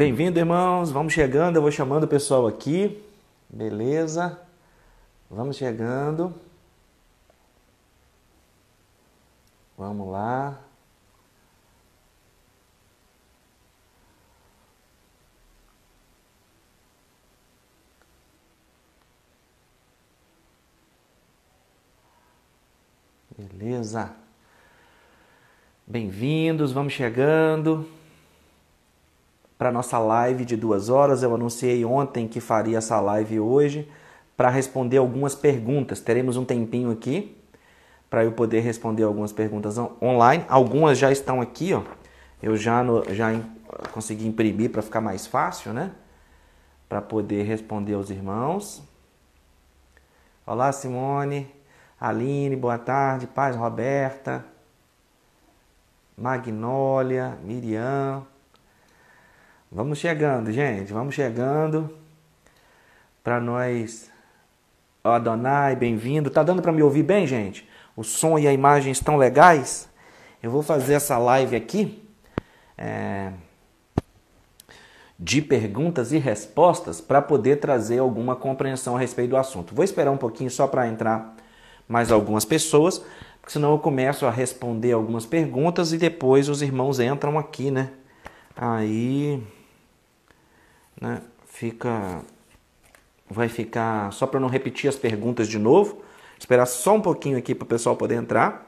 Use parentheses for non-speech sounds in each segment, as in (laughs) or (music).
Bem-vindo, irmãos. Vamos chegando, eu vou chamando o pessoal aqui. Beleza? Vamos chegando. Vamos lá. Beleza. Bem-vindos, vamos chegando para nossa live de duas horas. Eu anunciei ontem que faria essa live hoje para responder algumas perguntas. Teremos um tempinho aqui para eu poder responder algumas perguntas online. Algumas já estão aqui, ó. Eu já, no, já in consegui imprimir para ficar mais fácil, né? Para poder responder aos irmãos. Olá, Simone. Aline, boa tarde. Paz, Roberta. Magnólia, Miriam. Vamos chegando, gente, vamos chegando. Para nós. Adonai, bem-vindo. Tá dando para me ouvir bem, gente? O som e a imagem estão legais? Eu vou fazer essa live aqui é, de perguntas e respostas para poder trazer alguma compreensão a respeito do assunto. Vou esperar um pouquinho só para entrar mais algumas pessoas, porque senão eu começo a responder algumas perguntas e depois os irmãos entram aqui, né? Aí né, fica, vai ficar só para não repetir as perguntas de novo. Esperar só um pouquinho aqui para o pessoal poder entrar.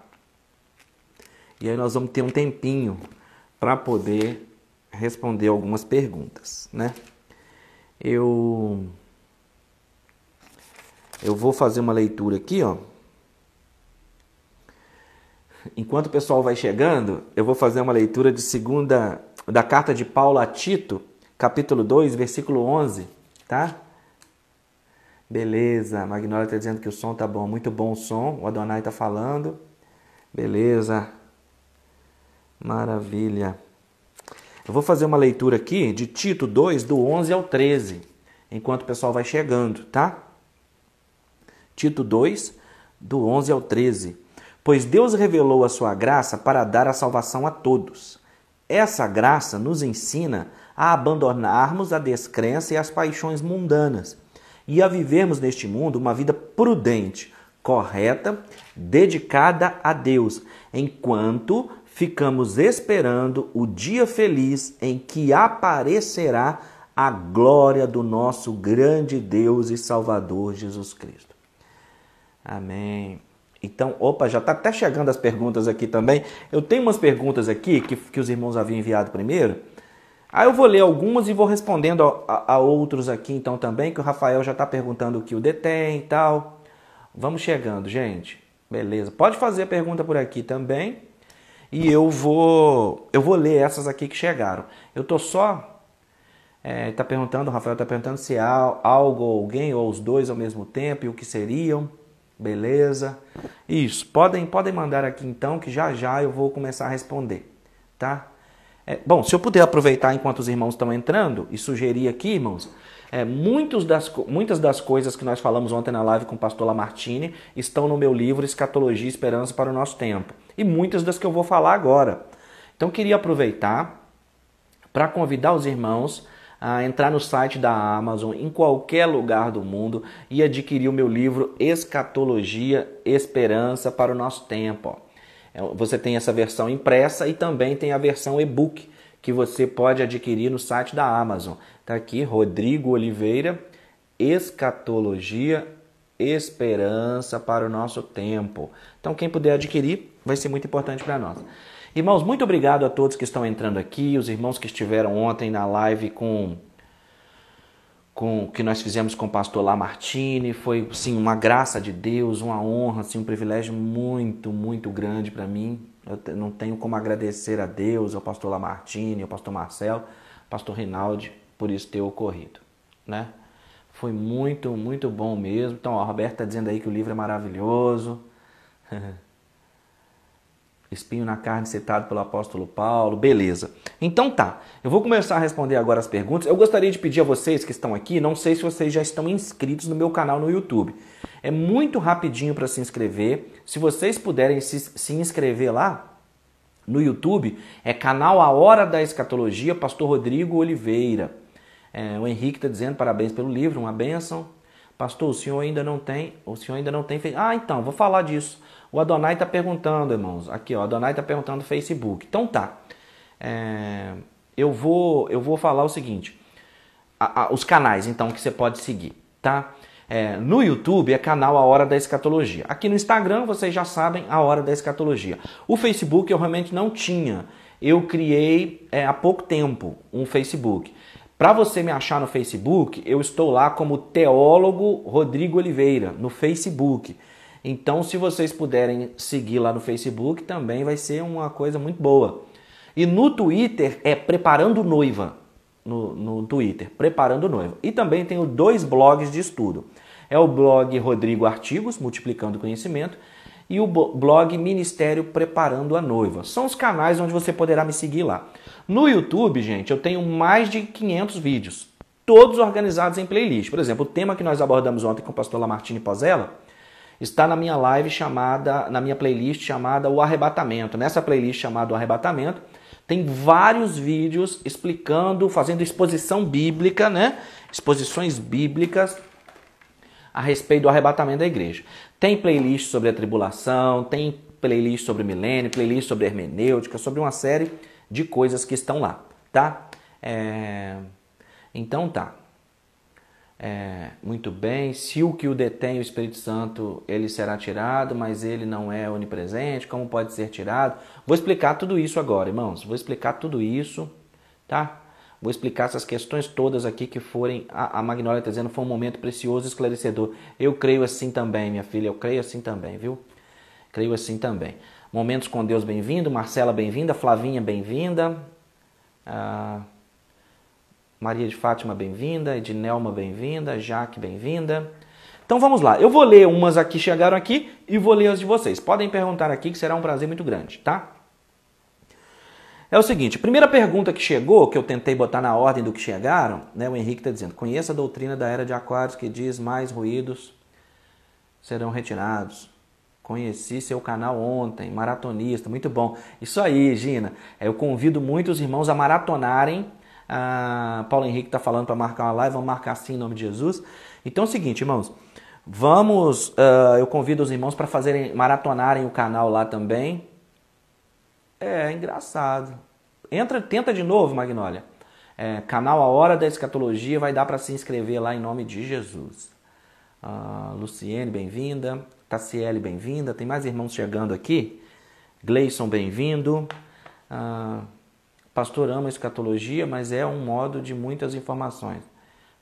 E aí nós vamos ter um tempinho para poder responder algumas perguntas, né? Eu eu vou fazer uma leitura aqui, ó. Enquanto o pessoal vai chegando, eu vou fazer uma leitura de segunda da carta de Paulo a Tito, capítulo 2, versículo 11, tá? Beleza, Magnólia está dizendo que o som tá bom, muito bom o som, o Adonai está falando. Beleza, maravilha. Eu vou fazer uma leitura aqui de Tito 2, do 11 ao 13, enquanto o pessoal vai chegando, tá? Tito 2, do 11 ao 13. Pois Deus revelou a sua graça para dar a salvação a todos essa graça nos ensina a abandonarmos a descrença e as paixões mundanas e a vivermos neste mundo uma vida prudente, correta, dedicada a Deus, enquanto ficamos esperando o dia feliz em que aparecerá a glória do nosso grande Deus e Salvador Jesus Cristo. Amém. Então, opa, já está até chegando as perguntas aqui também. Eu tenho umas perguntas aqui que, que os irmãos haviam enviado primeiro. Aí eu vou ler algumas e vou respondendo a, a, a, outros aqui então também, que o Rafael já está perguntando o que o detém e tal. Vamos chegando, gente. Beleza. Pode fazer a pergunta por aqui também. E eu vou eu vou ler essas aqui que chegaram. Eu tô só está é, tá perguntando, o Rafael está perguntando se há algo, alguém ou os dois ao mesmo tempo e o que seriam. Beleza? Isso. Podem, podem mandar aqui então, que já já eu vou começar a responder, tá? É, bom, se eu puder aproveitar enquanto os irmãos estão entrando e sugerir aqui, irmãos, é, muitos das, muitas das coisas que nós falamos ontem na live com o pastor Lamartine estão no meu livro Escatologia e Esperança para o Nosso Tempo. E muitas das que eu vou falar agora. Então, queria aproveitar para convidar os irmãos a entrar no site da Amazon em qualquer lugar do mundo e adquirir o meu livro Escatologia Esperança para o Nosso Tempo. É, você tem essa versão impressa e também tem a versão e-book que você pode adquirir no site da Amazon. Está aqui Rodrigo Oliveira Escatologia Esperança para o Nosso Tempo. Então quem puder adquirir vai ser muito importante para nós. Irmãos, muito obrigado a todos que estão entrando aqui, os irmãos que estiveram ontem na live com com que nós fizemos com o pastor Lamartine, foi sim uma graça de Deus, uma honra, assim, um privilégio muito, muito grande para mim. Eu não tenho como agradecer a Deus, ao pastor Lamartine, ao pastor Marcelo, pastor Rinaldi por isso ter ocorrido, né? Foi muito, muito bom mesmo. Então, ó, a Roberta tá dizendo aí que o livro é maravilhoso. (laughs) espinho na carne citado pelo apóstolo Paulo, beleza. Então tá, eu vou começar a responder agora as perguntas. Eu gostaria de pedir a vocês que estão aqui, não sei se vocês já estão inscritos no meu canal no YouTube. É muito rapidinho para se inscrever. Se vocês puderem se, se inscrever lá, no YouTube é canal A Hora da Escatologia, Pastor Rodrigo Oliveira. É, o Henrique está dizendo parabéns pelo livro, uma benção. Pastor, o senhor ainda não tem, o senhor ainda não tem feito. Ah, então, vou falar disso. O Adonai está perguntando, irmãos. Aqui, ó, Adonai está perguntando no Facebook. Então tá. É, eu vou eu vou falar o seguinte. A, a, os canais, então, que você pode seguir, tá? É, no YouTube é canal A Hora da Escatologia. Aqui no Instagram vocês já sabem A Hora da Escatologia. O Facebook eu realmente não tinha. Eu criei é, há pouco tempo um Facebook. Para você me achar no Facebook, eu estou lá como Teólogo Rodrigo Oliveira, no Facebook. Então, se vocês puderem seguir lá no Facebook, também vai ser uma coisa muito boa. E no Twitter é Preparando Noiva. No, no Twitter, Preparando Noiva. E também tenho dois blogs de estudo. É o blog Rodrigo Artigos, Multiplicando Conhecimento, e o blog Ministério Preparando a Noiva. São os canais onde você poderá me seguir lá. No YouTube, gente, eu tenho mais de 500 vídeos, todos organizados em playlist. Por exemplo, o tema que nós abordamos ontem com o pastor Lamartine Pozella, está na minha live chamada, na minha playlist chamada O Arrebatamento. Nessa playlist chamada O Arrebatamento, tem vários vídeos explicando, fazendo exposição bíblica, né? Exposições bíblicas a respeito do arrebatamento da igreja. Tem playlist sobre a tribulação, tem playlist sobre milênio, playlist sobre hermenêutica, sobre uma série de coisas que estão lá, tá? É... Então tá é, muito bem, se o que o detém o Espírito Santo ele será tirado, mas ele não é onipresente, como pode ser tirado? Vou explicar tudo isso agora, irmãos. Vou explicar tudo isso, tá? Vou explicar essas questões todas aqui que forem. A, a Magnólia está dizendo foi um momento precioso e esclarecedor. Eu creio assim também, minha filha. Eu creio assim também, viu? Creio assim também. Momentos com Deus, bem-vindo. Marcela, bem-vinda. Flavinha, bem-vinda. Ah, Maria de Fátima, bem-vinda. Ednelma, bem-vinda. Jaque, bem-vinda. Então vamos lá. Eu vou ler umas aqui chegaram aqui e vou ler as de vocês. Podem perguntar aqui que será um prazer muito grande, tá? É o seguinte, primeira pergunta que chegou, que eu tentei botar na ordem do que chegaram, né? O Henrique está dizendo: conheça a doutrina da era de Aquários que diz mais ruídos serão retirados. Conheci seu canal ontem, maratonista, muito bom. Isso aí, Gina. É, eu convido muitos irmãos a maratonarem ah, Paulo Henrique está falando para marcar uma live, vamos marcar sim em nome de Jesus. Então é o seguinte, irmãos. Vamos, uh, eu convido os irmãos para fazerem, maratonarem o canal lá também. É, é engraçado. Entra, tenta de novo, Magnólia. É, canal A Hora da Escatologia vai dar para se inscrever lá em nome de Jesus. Uh, Luciene, bem-vinda. Taciele, bem-vinda. Tem mais irmãos chegando aqui. Gleison, bem-vindo. Uh, Pastor ama escatologia, mas é um modo de muitas informações.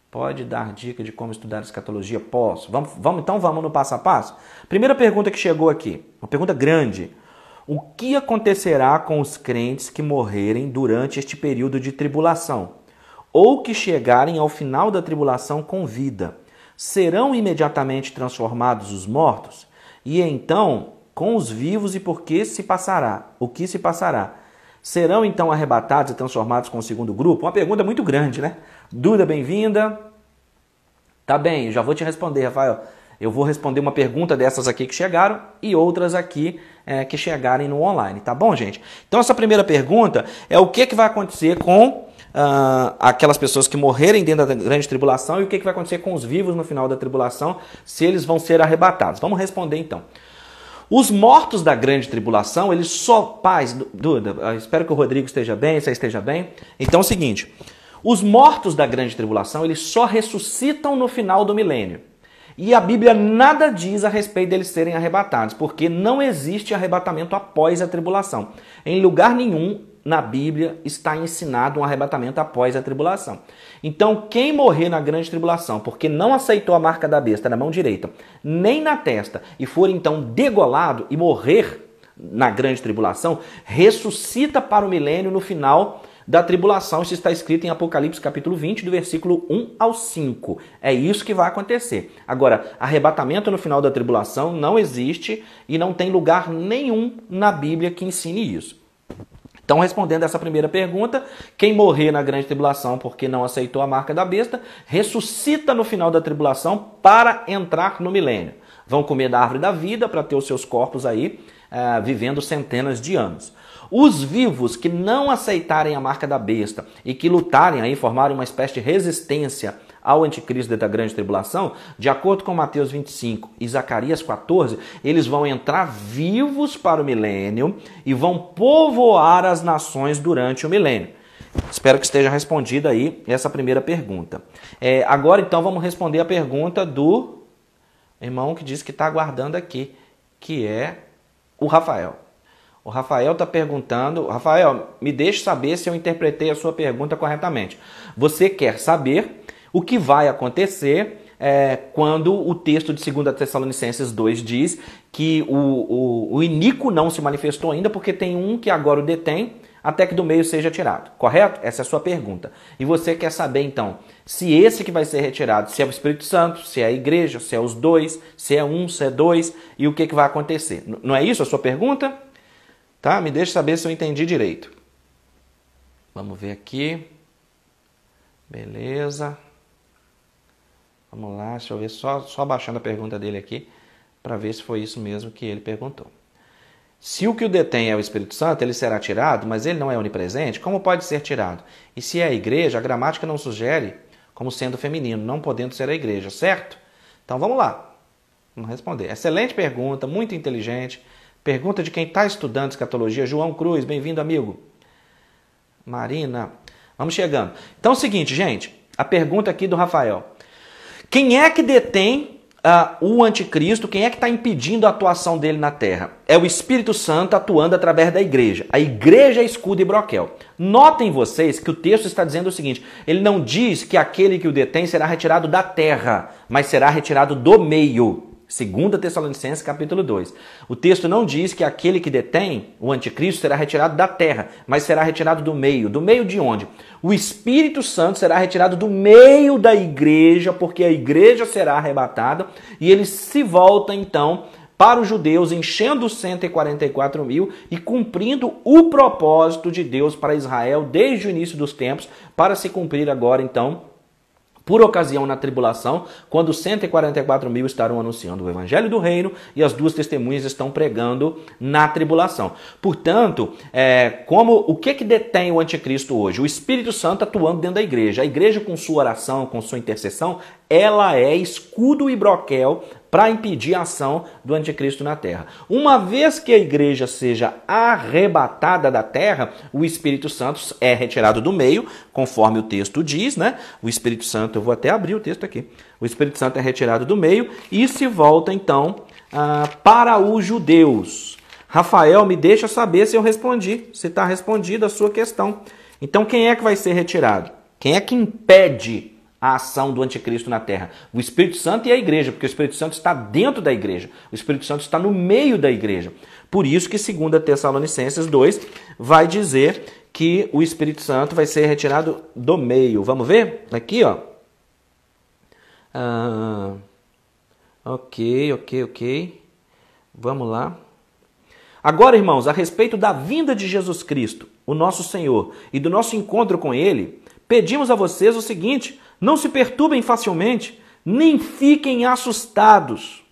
Pode dar dica de como estudar escatologia? Posso. Vamos, vamos então vamos no passo a passo? Primeira pergunta que chegou aqui, uma pergunta grande. O que acontecerá com os crentes que morrerem durante este período de tribulação? Ou que chegarem ao final da tribulação com vida? Serão imediatamente transformados os mortos? E então, com os vivos e por que se passará? O que se passará? Serão então arrebatados e transformados com o segundo grupo? Uma pergunta muito grande, né? Duda, bem-vinda. Tá bem, já vou te responder, Rafael. Eu vou responder uma pergunta dessas aqui que chegaram e outras aqui é, que chegarem no online, tá bom, gente? Então, essa primeira pergunta é o que, que vai acontecer com Uh, aquelas pessoas que morrerem dentro da grande tribulação e o que, que vai acontecer com os vivos no final da tribulação, se eles vão ser arrebatados. Vamos responder então. Os mortos da grande tribulação, eles só. Paz, Duda, ah, espero que o Rodrigo esteja bem, você esteja bem. Então é o seguinte: os mortos da grande tribulação, eles só ressuscitam no final do milênio. E a Bíblia nada diz a respeito deles serem arrebatados, porque não existe arrebatamento após a tribulação. Em lugar nenhum na Bíblia está ensinado um arrebatamento após a tribulação. Então, quem morrer na grande tribulação, porque não aceitou a marca da besta na mão direita, nem na testa, e for então degolado e morrer na grande tribulação, ressuscita para o milênio no final da tribulação. Isso está escrito em Apocalipse capítulo 20, do versículo 1 ao 5. É isso que vai acontecer. Agora, arrebatamento no final da tribulação não existe e não tem lugar nenhum na Bíblia que ensine isso. Então, respondendo essa primeira pergunta, quem morrer na grande tribulação porque não aceitou a marca da besta, ressuscita no final da tribulação para entrar no milênio. Vão comer da árvore da vida para ter os seus corpos aí uh, vivendo centenas de anos. Os vivos que não aceitarem a marca da besta e que lutarem aí, formarem uma espécie de resistência ao anticristo da grande tribulação, de acordo com Mateus 25 e Zacarias 14, eles vão entrar vivos para o milênio e vão povoar as nações durante o milênio. Espero que esteja respondida aí essa primeira pergunta. É, agora então vamos responder a pergunta do irmão que disse que está aguardando aqui, que é o Rafael. O Rafael está perguntando, Rafael, me deixe saber se eu interpretei a sua pergunta corretamente. Você quer saber o que vai acontecer é quando o texto de 2 Tessalonicenses 2 diz que o, o, o não se manifestou ainda, porque tem um que agora o detém, até que do meio seja tirado, correto? Essa é a sua pergunta. E você quer saber então se esse que vai ser retirado, se é o Espírito Santo, se é a igreja, se é os dois, se é um, se é dois, e o que, que vai acontecer. Não é isso a sua pergunta? Tá? Me deixe saber se eu entendi direito. Vamos ver aqui. Beleza. Vamos lá, deixa eu ver, só, só baixando a pergunta dele aqui, para ver se foi isso mesmo que ele perguntou. Se o que o detém é o Espírito Santo, ele será tirado, mas ele não é onipresente, como pode ser tirado? E se é a igreja, a gramática não sugere como sendo feminino, não podendo ser a igreja, certo? Então vamos lá. Vamos responder. Excelente pergunta, muito inteligente. Pergunta de quem está estudando escatologia, João Cruz, bem-vindo, amigo. Marina, vamos chegando. Então é o seguinte, gente, a pergunta aqui do Rafael. Quem é que detém uh, o anticristo? Quem é que está impedindo a atuação dele na terra? É o Espírito Santo atuando através da igreja. A igreja é escudo e broquel. Notem vocês que o texto está dizendo o seguinte: ele não diz que aquele que o detém será retirado da terra, mas será retirado do meio. 2 Tessalonicenses capítulo 2. O texto não diz que aquele que detém o anticristo será retirado da terra, mas será retirado do meio. Do meio de onde? O Espírito Santo será retirado do meio da igreja, porque a igreja será arrebatada, e ele se volta então para os judeus, enchendo os 144 mil e cumprindo o propósito de Deus para Israel desde o início dos tempos, para se cumprir agora então por ocasião na tribulação, quando 144 mil estarão anunciando o evangelho do reino e as duas testemunhas estão pregando na tribulação. Portanto, é, como o que que detém o anticristo hoje? O Espírito Santo atuando dentro da igreja. A igreja com sua oração, com sua intercessão, ela é escudo e broquel para impedir a ação do anticristo na terra. Uma vez que a igreja seja arrebatada da terra, o Espírito Santo é retirado do meio, conforme o texto diz, né? O Espírito Santo, eu vou até abrir o texto aqui. O Espírito Santo é retirado do meio e se volta então ah, para os judeus. Rafael, me deixa saber se eu respondi, se está respondida a sua questão. Então, quem é que vai ser retirado? Quem é que impede a ação do anticristo na terra. O Espírito Santo e a igreja, porque o Espírito Santo está dentro da igreja. O Espírito Santo está no meio da igreja. Por isso que 2 Tessalonicenses 2 vai dizer que o Espírito Santo vai ser retirado do meio. Vamos ver? Aqui, ó. Ah, ok, ok, ok. Vamos lá. Agora, irmãos, a respeito da vinda de Jesus Cristo, o nosso Senhor, e do nosso encontro com Ele, pedimos a vocês o seguinte não se perturbem facilmente, nem fiquem assustados.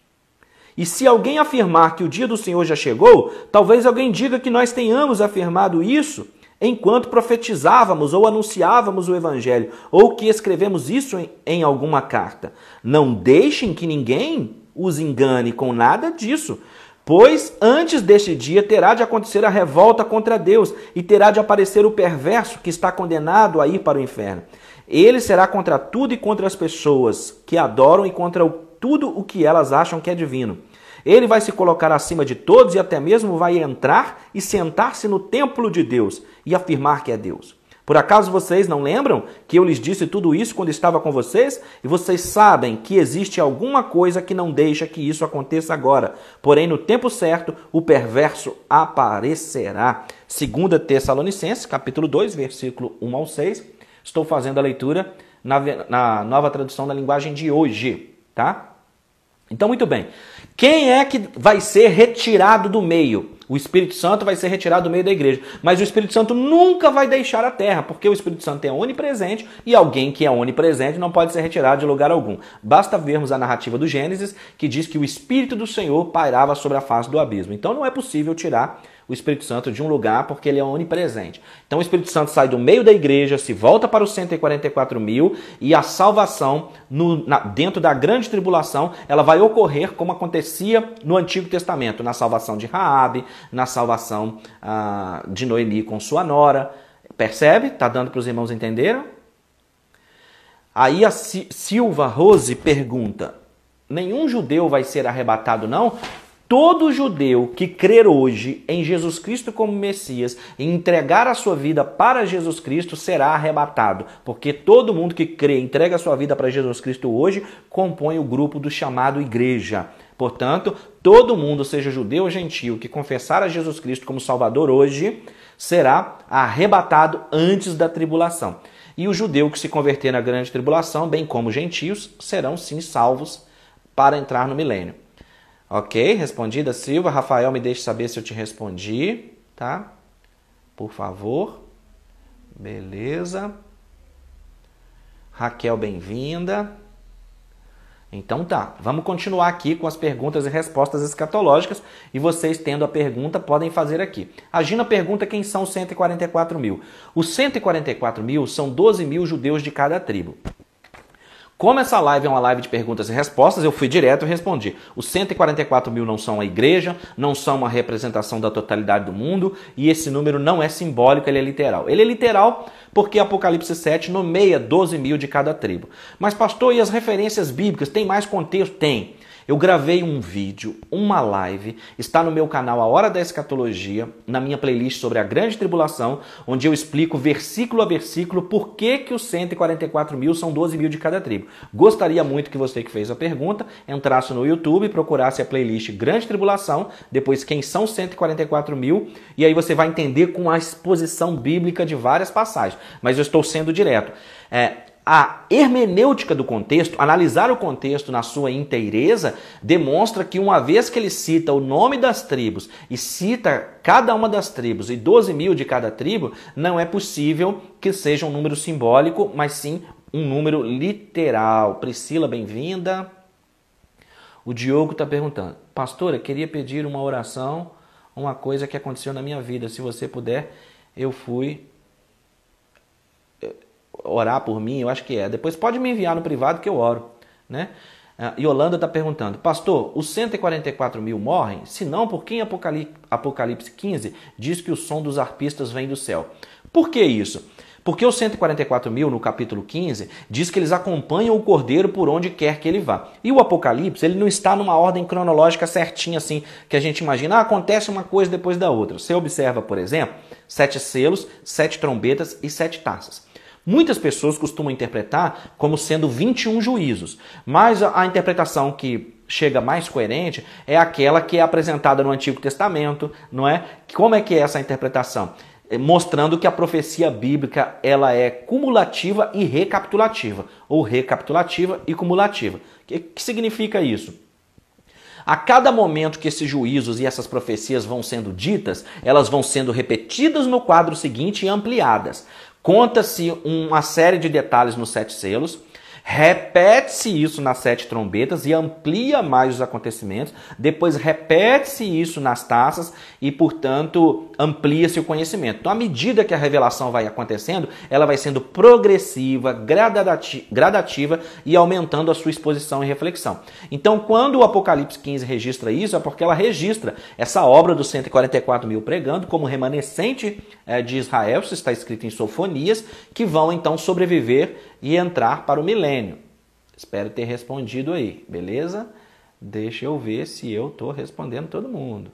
E se alguém afirmar que o dia do Senhor já chegou, talvez alguém diga que nós tenhamos afirmado isso enquanto profetizávamos ou anunciávamos o Evangelho, ou que escrevemos isso em, em alguma carta. Não deixem que ninguém os engane com nada disso, pois antes deste dia terá de acontecer a revolta contra Deus e terá de aparecer o perverso que está condenado a ir para o inferno. Ele será contra tudo e contra as pessoas que adoram e contra tudo o que elas acham que é divino. Ele vai se colocar acima de todos e até mesmo vai entrar e sentar-se no templo de Deus e afirmar que é Deus. Por acaso vocês não lembram que eu lhes disse tudo isso quando estava com vocês? E vocês sabem que existe alguma coisa que não deixa que isso aconteça agora. Porém, no tempo certo, o perverso aparecerá. Segunda Tessalonicenses, capítulo 2, versículo 1 ao 6 Estou fazendo a leitura na, na nova tradução da linguagem de hoje, tá? Então, muito bem. Quem é que vai ser retirado do meio? O Espírito Santo vai ser retirado do meio da igreja. Mas o Espírito Santo nunca vai deixar a terra, porque o Espírito Santo é onipresente e alguém que é onipresente não pode ser retirado de lugar algum. Basta vermos a narrativa do Gênesis, que diz que o Espírito do Senhor pairava sobre a face do abismo. Então não é possível tirar o Espírito Santo de um lugar porque ele é onipresente. Então o Espírito Santo sai do meio da igreja, se volta para os 144 mil e a salvação no, na, dentro da grande tribulação ela vai ocorrer como acontecia no Antigo Testamento, na salvação de Raabe, na salvação ah, de Noemi com sua nora. Percebe? Tá dando para os irmãos entenderam? Aí a Silva Rose pergunta: nenhum judeu vai ser arrebatado, não? Todo judeu que crer hoje em Jesus Cristo como Messias e entregar a sua vida para Jesus Cristo será arrebatado, porque todo mundo que crê e entrega a sua vida para Jesus Cristo hoje compõe o grupo do chamado igreja. Portanto, todo mundo, seja judeu ou gentil, que confessar a Jesus Cristo como Salvador hoje, será arrebatado antes da tribulação. E o judeu que se converter na grande tribulação, bem como os gentios, serão sim salvos para entrar no milênio. Ok, respondida Silva. Rafael, me deixe saber se eu te respondi, tá? Por favor. Beleza. Raquel, bem-vinda. Então tá, vamos continuar aqui com as perguntas e respostas escatológicas e vocês tendo a pergunta podem fazer aqui. A Gina pergunta quem são os 144 mil. Os 144 mil são 12 mil judeus de cada tribo. Como essa live é uma live de perguntas e respostas, eu fui direto e respondi. Os 144 mil não são a igreja, não são uma representação da totalidade do mundo, e esse número não é simbólico, ele é literal. Ele é literal porque Apocalipse 7 nomeia 12 mil de cada tribo. Mas, pastor, e as referências bíblicas? Tem mais contexto? Tem. Eu gravei um vídeo, uma live, está no meu canal A Hora da Escatologia, na minha playlist sobre a Grande Tribulação, onde eu explico versículo a versículo por que, que os 144 mil são 12 mil de cada tribo. Gostaria muito que você que fez a pergunta entrasse no YouTube e procurasse a playlist Grande Tribulação, depois quem são 144 mil, e aí você vai entender com a exposição bíblica de várias passagens. Mas eu estou sendo direto. É, a hermenêutica do contexto, analisar o contexto na sua inteireza, demonstra que uma vez que ele cita o nome das tribos e cita cada uma das tribos e 12 mil de cada tribo, não é possível que seja um número simbólico, mas sim um número literal. Priscila, bem-vinda. O Diogo está perguntando, pastora, queria pedir uma oração, uma coisa que aconteceu na minha vida. Se você puder, eu fui orar por mim, eu acho que é. Depois pode me enviar no privado que eu oro, né? Ah, Holanda está perguntando, pastor, os 144 mil morrem? Se não, por que em Apocalipse 15 diz que o som dos arpistas vem do céu? Por que isso? Porque os 144 mil, no capítulo 15, diz que eles acompanham o cordeiro por onde quer que ele vá. E o Apocalipse, ele não está numa ordem cronológica certinha assim, que a gente imagina, ah, acontece uma coisa depois da outra. Você observa, por exemplo, sete selos, sete trombetas e sete taças. Muitas pessoas costumam interpretar como sendo 21 juízos, mas a interpretação que chega mais coerente é aquela que é apresentada no Antigo Testamento, não é? Como é que é essa interpretação? É, mostrando que a profecia bíblica ela é cumulativa e recapitulativa, ou recapitulativa e cumulativa. O que, que significa isso? A cada momento que esses juízos e essas profecias vão sendo ditas, elas vão sendo repetidas no quadro seguinte e ampliadas. Conta-se uma série de detalhes nos sete selos Repete-se isso nas sete trombetas e amplia mais os acontecimentos. Depois repete-se isso nas taças e, portanto, amplia-se o conhecimento. Então, à medida que a revelação vai acontecendo, ela vai sendo progressiva, gradativa e aumentando a sua exposição e reflexão. Então, quando o Apocalipse 15 registra isso, é porque ela registra essa obra dos 144 mil pregando como remanescente eh, de Israel, se está escrito em Sofonias, que vão então sobreviver e entrar para o milênio. Espero ter respondido aí, beleza? Deixa eu ver se eu estou respondendo todo mundo.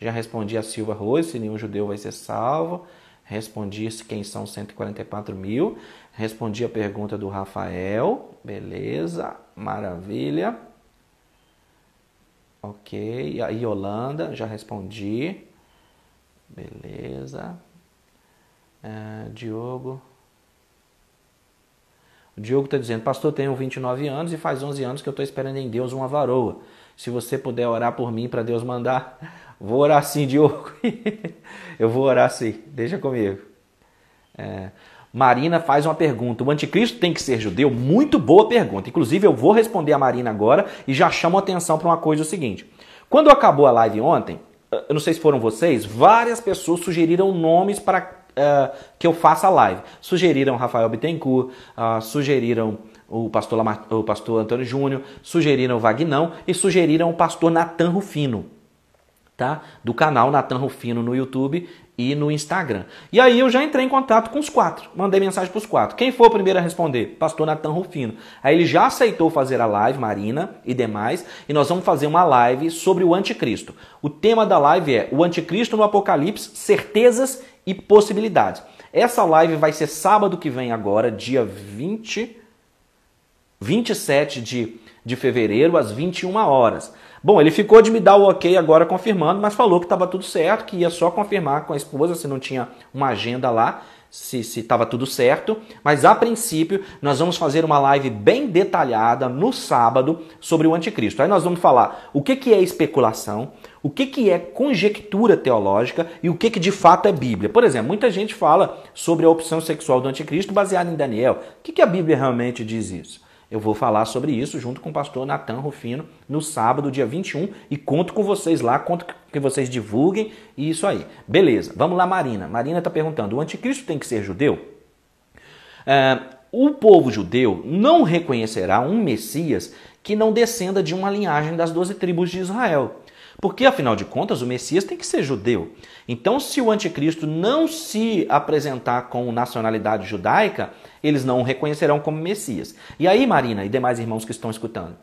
Já respondi a Silva Rose, se nenhum judeu vai ser salvo. Respondi quem são 144 mil. Respondi a pergunta do Rafael. Beleza, maravilha. Ok, a Yolanda, já respondi. Beleza. É, Diogo, o Diogo está dizendo, pastor, tenho 29 anos e faz 11 anos que eu estou esperando em Deus uma varoa. Se você puder orar por mim para Deus mandar, vou orar sim, Diogo. (laughs) eu vou orar sim, deixa comigo. É... Marina faz uma pergunta: o anticristo tem que ser judeu? Muito boa pergunta. Inclusive, eu vou responder a Marina agora e já chamo atenção para uma coisa: o seguinte. Quando acabou a live ontem, eu não sei se foram vocês, várias pessoas sugeriram nomes para eh, que eu faça live. Sugeriram Rafael Bittencourt, uh, sugeriram o pastor, Lamar, o pastor Antônio Júnior, sugeriram o Vagnão e sugeriram o pastor Natan Rufino, tá? Do canal Natan Rufino no YouTube e no Instagram. E aí eu já entrei em contato com os quatro, mandei mensagem para os quatro. Quem foi o primeiro a responder? Pastor Natan Rufino. Aí ele já aceitou fazer a live, Marina e demais, e nós vamos fazer uma live sobre o anticristo. O tema da live é o anticristo no Apocalipse, certezas e possibilidades. Essa live vai ser sábado que vem agora, dia 20, 27 de, de fevereiro, às 21 horas. Bom, ele ficou de me dar o ok agora confirmando, mas falou que estava tudo certo, que ia só confirmar com a esposa se não tinha uma agenda lá, se estava tudo certo. Mas a princípio, nós vamos fazer uma live bem detalhada no sábado sobre o anticristo. Aí nós vamos falar o que, que é especulação, o que, que é conjectura teológica e o que, que de fato é Bíblia. Por exemplo, muita gente fala sobre a opção sexual do anticristo baseada em Daniel. O que, que a Bíblia realmente diz isso? Eu vou falar sobre isso junto com o pastor Natan Rufino no sábado, dia 21, e conto com vocês lá, conto que vocês divulguem e isso aí. Beleza, vamos lá, Marina. Marina está perguntando: o anticristo tem que ser judeu? É, o povo judeu não reconhecerá um Messias que não descenda de uma linhagem das doze tribos de Israel. Porque, afinal de contas, o Messias tem que ser judeu. Então, se o anticristo não se apresentar com nacionalidade judaica, eles não o reconhecerão como Messias. E aí, Marina e demais irmãos que estão escutando,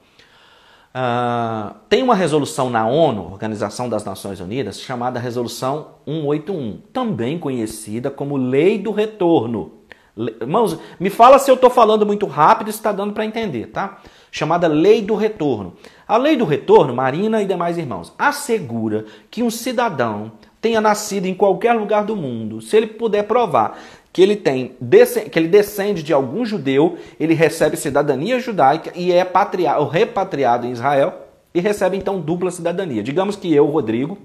Uh, tem uma resolução na ONU, Organização das Nações Unidas, chamada Resolução 181, também conhecida como Lei do Retorno. Irmãos, me fala se eu estou falando muito rápido e está dando para entender, tá? chamada Lei do Retorno. A Lei do Retorno, Marina e demais irmãos, assegura que um cidadão tenha nascido em qualquer lugar do mundo, se ele puder provar que ele tem que ele descende de algum judeu, ele recebe cidadania judaica e é patriado, repatriado em Israel e recebe então dupla cidadania. Digamos que eu, Rodrigo,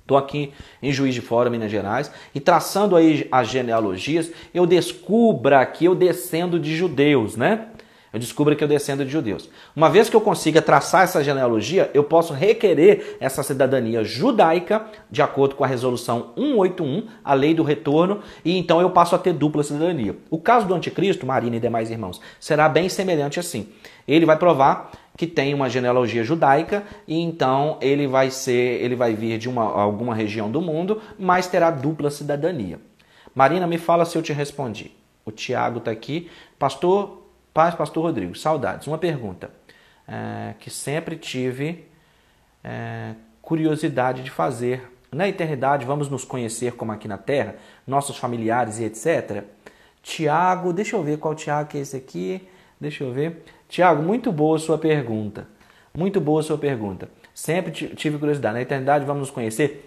Estou aqui em Juiz de Fora, Minas Gerais, e traçando aí as genealogias, eu descubra que eu descendo de judeus, né? eu descubro que eu descendo de judeus. Uma vez que eu consiga traçar essa genealogia, eu posso requerer essa cidadania judaica de acordo com a resolução 181, a lei do retorno, e então eu passo a ter dupla cidadania. O caso do anticristo, Marina e demais irmãos, será bem semelhante assim. Ele vai provar que tem uma genealogia judaica e então ele vai ser, ele vai vir de uma, alguma região do mundo, mas terá dupla cidadania. Marina, me fala se eu te respondi. O Tiago está aqui. Pastor, Paz, Pastor Rodrigo. Saudades. Uma pergunta é, que sempre tive é, curiosidade de fazer. Na eternidade, vamos nos conhecer como aqui na Terra, nossos familiares e etc. Tiago, deixa eu ver qual Tiago que é esse aqui. Deixa eu ver. Tiago, muito boa sua pergunta. Muito boa sua pergunta. Sempre tive curiosidade. Na eternidade, vamos nos conhecer.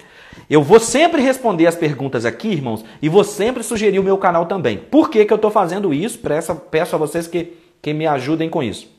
Eu vou sempre responder as perguntas aqui, irmãos, e vou sempre sugerir o meu canal também. Por que, que eu estou fazendo isso? Peço, peço a vocês que, que me ajudem com isso.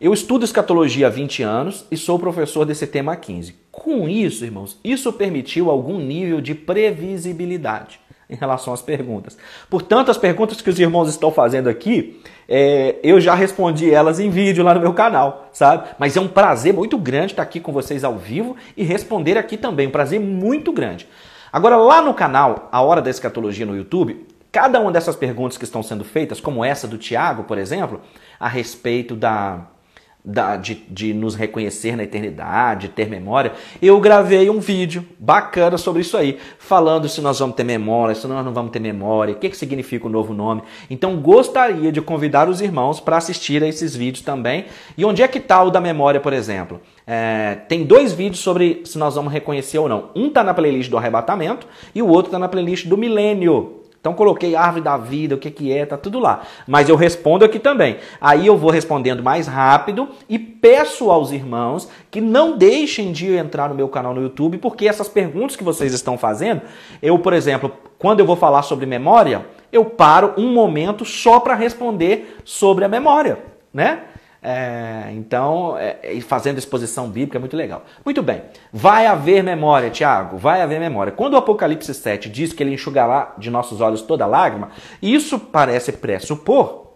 Eu estudo escatologia há 20 anos e sou professor desse tema há 15. Com isso, irmãos, isso permitiu algum nível de previsibilidade em relação às perguntas. Portanto, as perguntas que os irmãos estão fazendo aqui, é, eu já respondi elas em vídeo lá no meu canal, sabe? Mas é um prazer muito grande estar aqui com vocês ao vivo e responder aqui também, um prazer muito grande. Agora, lá no canal, A Hora da Escatologia no YouTube, cada uma dessas perguntas que estão sendo feitas, como essa do Tiago, por exemplo, a respeito da da, de, de nos reconhecer na eternidade, ter memória, eu gravei um vídeo bacana sobre isso aí, falando se nós vamos ter memória, se nós não vamos ter memória, o que, que significa o novo nome. Então gostaria de convidar os irmãos para assistir a esses vídeos também. E onde é que está o da memória, por exemplo? É, tem dois vídeos sobre se nós vamos reconhecer ou não. Um está na playlist do arrebatamento e o outro está na playlist do milênio. Então coloquei árvore da vida, o que, que é, tá tudo lá. Mas eu respondo aqui também. Aí eu vou respondendo mais rápido e peço aos irmãos que não deixem de entrar no meu canal no YouTube, porque essas perguntas que vocês estão fazendo, eu, por exemplo, quando eu vou falar sobre memória, eu paro um momento só para responder sobre a memória, né? É, então, é, fazendo exposição bíblica é muito legal. Muito bem, vai haver memória, Tiago, vai haver memória. Quando o Apocalipse 7 diz que ele enxugará de nossos olhos toda lágrima, isso parece pressupor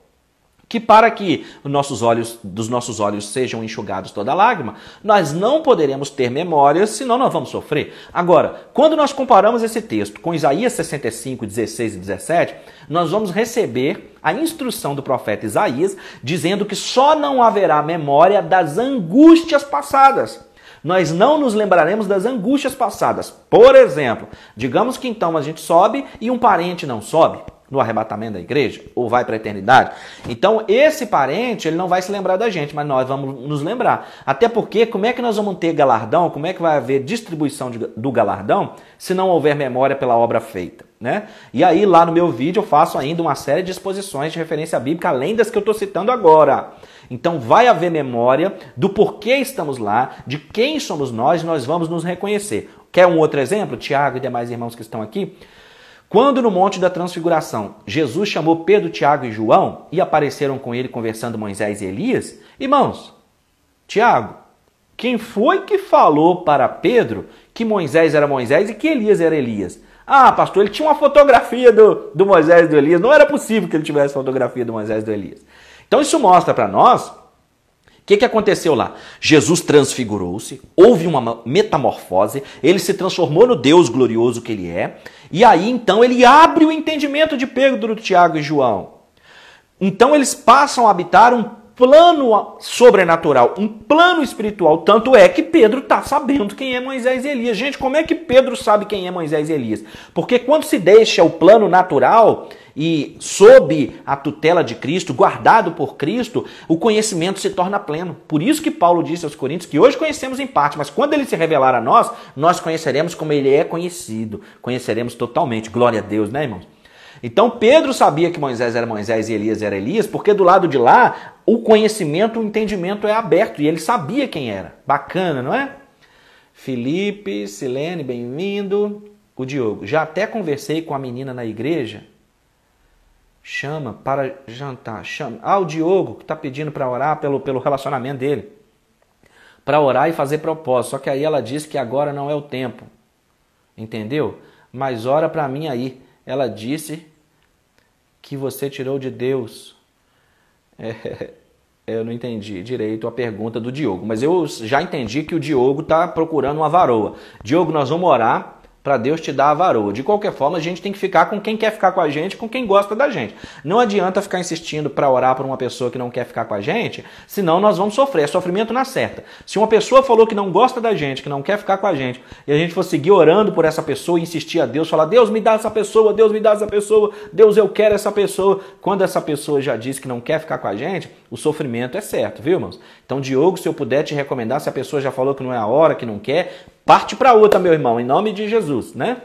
que para que nossos olhos, dos nossos olhos sejam enxugados toda lágrima, nós não poderemos ter memórias, senão nós vamos sofrer. Agora, quando nós comparamos esse texto com Isaías 65, 16 e 17, nós vamos receber a instrução do profeta Isaías dizendo que só não haverá memória das angústias passadas. Nós não nos lembraremos das angústias passadas. Por exemplo, digamos que então a gente sobe e um parente não sobe no arrebatamento da igreja ou vai para a eternidade. Então, esse parente, ele não vai se lembrar da gente, mas nós vamos nos lembrar. Até porque, como é que nós vamos ter galardão? Como é que vai haver distribuição de, do galardão se não houver memória pela obra feita? Né? E aí, lá no meu vídeo, eu faço ainda uma série de exposições de referência bíblica, além das que eu estou citando agora. Então, vai haver memória do porquê estamos lá, de quem somos nós, e nós vamos nos reconhecer. Quer um outro exemplo? Tiago e demais irmãos que estão aqui. Quando no Monte da Transfiguração Jesus chamou Pedro, Tiago e João e apareceram com ele conversando Moisés e Elias, irmãos, Tiago, quem foi que falou para Pedro que Moisés era Moisés e que Elias era Elias? Ah, pastor, ele tinha uma fotografia do, do Moisés e do Elias. Não era possível que ele tivesse fotografia do Moisés e do Elias. Então isso mostra para nós o que, que aconteceu lá. Jesus transfigurou-se, houve uma metamorfose, ele se transformou no Deus glorioso que ele é. E aí então ele abre o entendimento de Pedro, Tiago e João. Então eles passam a habitar um plano sobrenatural, um plano espiritual. Tanto é que Pedro está sabendo quem é Moisés e Elias. Gente, como é que Pedro sabe quem é Moisés e Elias? Porque quando se deixa o plano natural e sob a tutela de Cristo, guardado por Cristo, o conhecimento se torna pleno. Por isso que Paulo disse aos Coríntios que hoje conhecemos em parte, mas quando ele se revelar a nós, nós conheceremos como ele é conhecido. Conheceremos totalmente. Glória a Deus, né, irmãos? Então Pedro sabia que Moisés era Moisés e Elias era Elias, porque do lado de lá o conhecimento, o entendimento é aberto e ele sabia quem era. Bacana, não é? Felipe, Silene, bem-vindo. O Diogo, já até conversei com a menina na igreja. Chama para jantar. Chama. Ah, o Diogo que está pedindo para orar pelo, pelo relacionamento dele. Para orar e fazer propósito. Só que aí ela disse que agora não é o tempo. Entendeu? Mas ora para mim aí. Ela disse que você tirou de Deus? É, (laughs) eu não entendi direito a pergunta do Diogo, mas eu já entendi que o Diogo está procurando uma varoa. Diogo, nós vamos orar para Deus te dar avarou. De qualquer forma, a gente tem que ficar com quem quer ficar com a gente, com quem gosta da gente. Não adianta ficar insistindo para orar por uma pessoa que não quer ficar com a gente, senão nós vamos sofrer. É sofrimento na certa. Se uma pessoa falou que não gosta da gente, que não quer ficar com a gente, e a gente for seguir orando por essa pessoa e insistir a Deus, falar: Deus me dá essa pessoa, Deus me dá essa pessoa, Deus eu quero essa pessoa. Quando essa pessoa já disse que não quer ficar com a gente, o sofrimento é certo, viu, irmãos? Então, Diogo, se eu puder te recomendar, se a pessoa já falou que não é a hora, que não quer, Parte para outra, meu irmão, em nome de Jesus, né?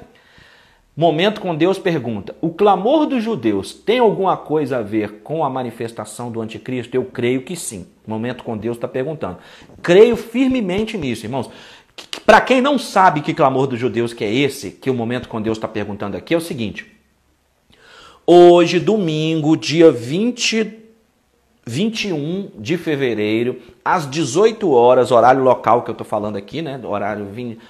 Momento com Deus pergunta: O clamor dos judeus tem alguma coisa a ver com a manifestação do anticristo? Eu creio que sim. Momento com Deus está perguntando. Creio firmemente nisso, irmãos. Para quem não sabe que clamor dos judeus que é esse, que o momento com Deus está perguntando aqui, é o seguinte. Hoje, domingo, dia 20 21 de fevereiro, às 18 horas, horário local que eu estou falando aqui, né? Horário,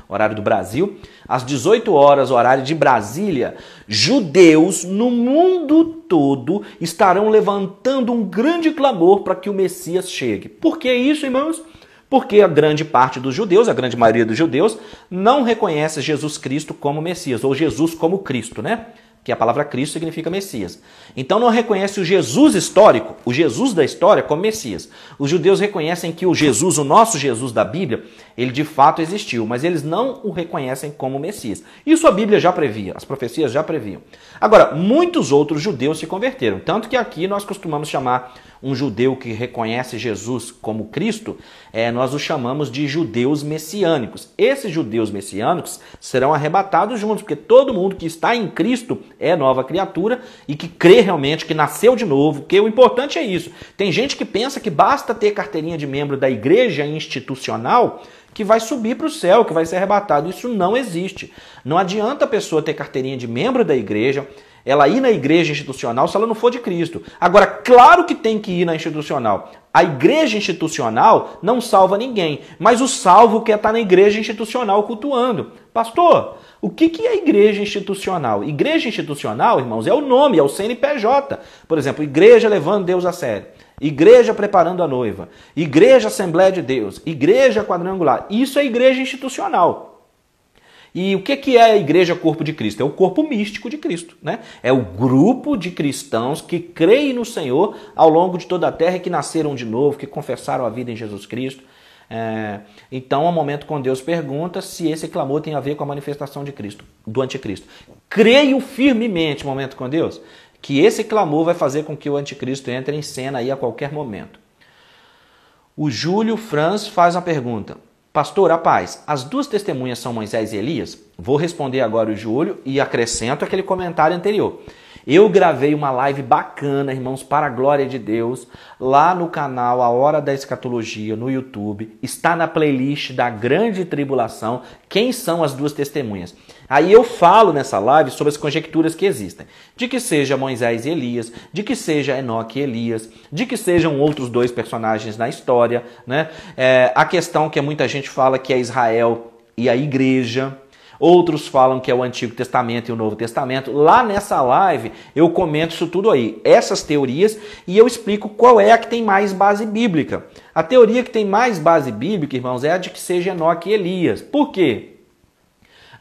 horário do Brasil, às 18 horas, horário de Brasília, judeus no mundo todo estarão levantando um grande clamor para que o Messias chegue. Por que isso, irmãos? Porque a grande parte dos judeus, a grande maioria dos judeus, não reconhece Jesus Cristo como Messias, ou Jesus como Cristo, né? que a palavra Cristo significa Messias. Então não reconhece o Jesus histórico, o Jesus da história, como Messias. Os judeus reconhecem que o Jesus, o nosso Jesus da Bíblia, ele de fato existiu, mas eles não o reconhecem como Messias. Isso a Bíblia já previa, as profecias já previam. Agora, muitos outros judeus se converteram, tanto que aqui nós costumamos chamar um judeu que reconhece Jesus como Cristo, é, nós os chamamos de judeus messiânicos. Esses judeus messiânicos serão arrebatados juntos, porque todo mundo que está em Cristo é nova criatura e que crê realmente, que nasceu de novo, que o importante é isso. Tem gente que pensa que basta ter carteirinha de membro da igreja institucional que vai subir para o céu, que vai ser arrebatado. Isso não existe. Não adianta a pessoa ter carteirinha de membro da igreja, ela ir na igreja institucional se ela não for de Cristo. Agora, claro que tem que ir na institucional. A igreja institucional não salva ninguém, mas o salvo quer estar tá na igreja institucional cultuando. Pastor, o que, que é igreja institucional? Igreja institucional, irmãos, é o nome, é o CNPJ. Por exemplo, igreja levando Deus a sério. Igreja preparando a noiva, igreja Assembleia de Deus, igreja quadrangular. Isso é igreja institucional. E o que, é a Igreja Corpo de Cristo? É o corpo místico de Cristo, né? É o grupo de cristãos que creem no Senhor ao longo de toda a terra, que nasceram de novo, que confessaram a vida em Jesus Cristo. É, então, o momento com Deus pergunta se esse clamor tem a ver com a manifestação de Cristo, do anticristo. Creio firmemente, momento com Deus, que esse clamor vai fazer com que o anticristo entre em cena aí a qualquer momento. O Júlio Franz faz a pergunta. Pastor, rapaz, as duas testemunhas são Moisés e Elias? Vou responder agora o Júlio e acrescento aquele comentário anterior. Eu gravei uma live bacana, irmãos, para a glória de Deus, lá no canal A Hora da Escatologia, no YouTube. Está na playlist da Grande Tribulação. Quem são as duas testemunhas? Aí eu falo nessa live sobre as conjecturas que existem. De que seja Moisés e Elias, de que seja Enoque e Elias, de que sejam outros dois personagens na história, né? É, a questão que muita gente fala que é Israel e a igreja. Outros falam que é o Antigo Testamento e o Novo Testamento. Lá nessa live eu comento isso tudo aí, essas teorias, e eu explico qual é a que tem mais base bíblica. A teoria que tem mais base bíblica, irmãos, é a de que seja Enoque e Elias. Por quê?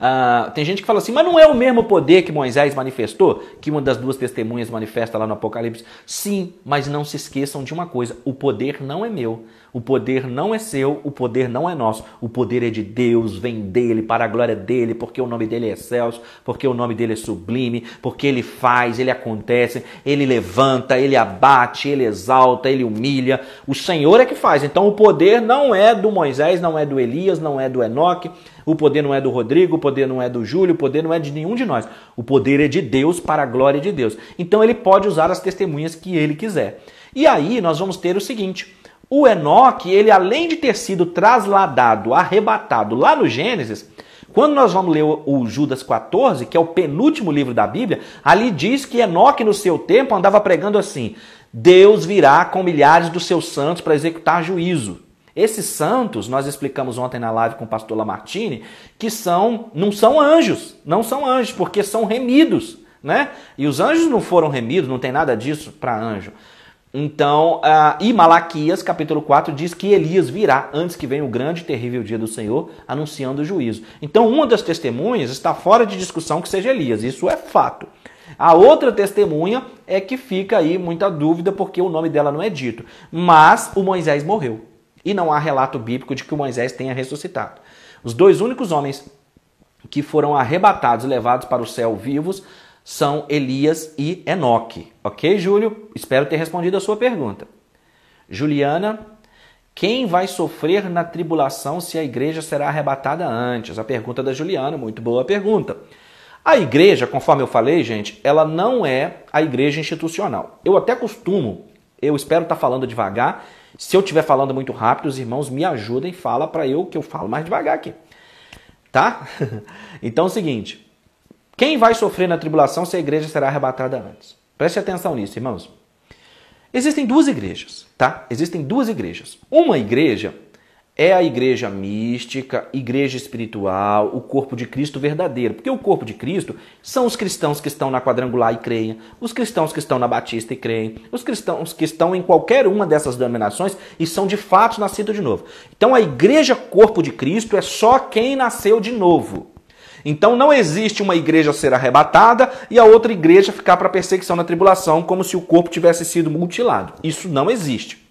Ah, tem gente que fala assim, mas não é o mesmo poder que Moisés manifestou, que uma das duas testemunhas manifesta lá no Apocalipse? Sim, mas não se esqueçam de uma coisa: o poder não é meu. O poder não é seu, o poder não é nosso. O poder é de Deus, vem dele, para a glória dele, porque o nome dele é excelso, porque o nome dele é sublime, porque ele faz, ele acontece, ele levanta, ele abate, ele exalta, ele humilha. O Senhor é que faz. Então o poder não é do Moisés, não é do Elias, não é do Enoque, o poder não é do Rodrigo, o poder não é do Júlio, o poder não é de nenhum de nós. O poder é de Deus para a glória de Deus. Então ele pode usar as testemunhas que ele quiser. E aí nós vamos ter o seguinte: o Enoque, ele além de ter sido trasladado, arrebatado lá no Gênesis, quando nós vamos ler o Judas 14, que é o penúltimo livro da Bíblia, ali diz que Enoque no seu tempo andava pregando assim: Deus virá com milhares dos seus santos para executar juízo. Esses santos, nós explicamos ontem na live com o pastor Lamartine, que são não são anjos, não são anjos, porque são remidos, né? E os anjos não foram remidos, não tem nada disso para anjo. Então, uh, e Malaquias, capítulo 4, diz que Elias virá antes que venha o grande e terrível dia do Senhor, anunciando o juízo. Então, uma das testemunhas está fora de discussão que seja Elias, isso é fato. A outra testemunha é que fica aí muita dúvida porque o nome dela não é dito. Mas o Moisés morreu. E não há relato bíblico de que o Moisés tenha ressuscitado. Os dois únicos homens que foram arrebatados e levados para o céu vivos são Elias e Enoque. Ok, Júlio? Espero ter respondido a sua pergunta. Juliana, quem vai sofrer na tribulação se a igreja será arrebatada antes? A pergunta da Juliana, muito boa pergunta. A igreja, conforme eu falei, gente, ela não é a igreja institucional. Eu até costumo, eu espero estar tá falando devagar. Se eu estiver falando muito rápido, os irmãos me ajudem, fala para eu que eu falo mais devagar aqui. Tá? (laughs) Então é o seguinte, quem vai sofrer na tribulação se a igreja será arrebatada antes? Preste atenção nisso, irmãos. Existem duas igrejas, tá? Existem duas igrejas. Uma igreja é a igreja mística, igreja espiritual, o corpo de Cristo verdadeiro. Porque o corpo de Cristo são os cristãos que estão na quadrangular e creem, os cristãos que estão na batista e creem, os cristãos que estão em qualquer uma dessas denominações e são de fato nascidos de novo. Então a igreja corpo de Cristo é só quem nasceu de novo. Então não existe uma igreja ser arrebatada e a outra igreja ficar para perseguição na tribulação, como se o corpo tivesse sido mutilado. Isso não existe.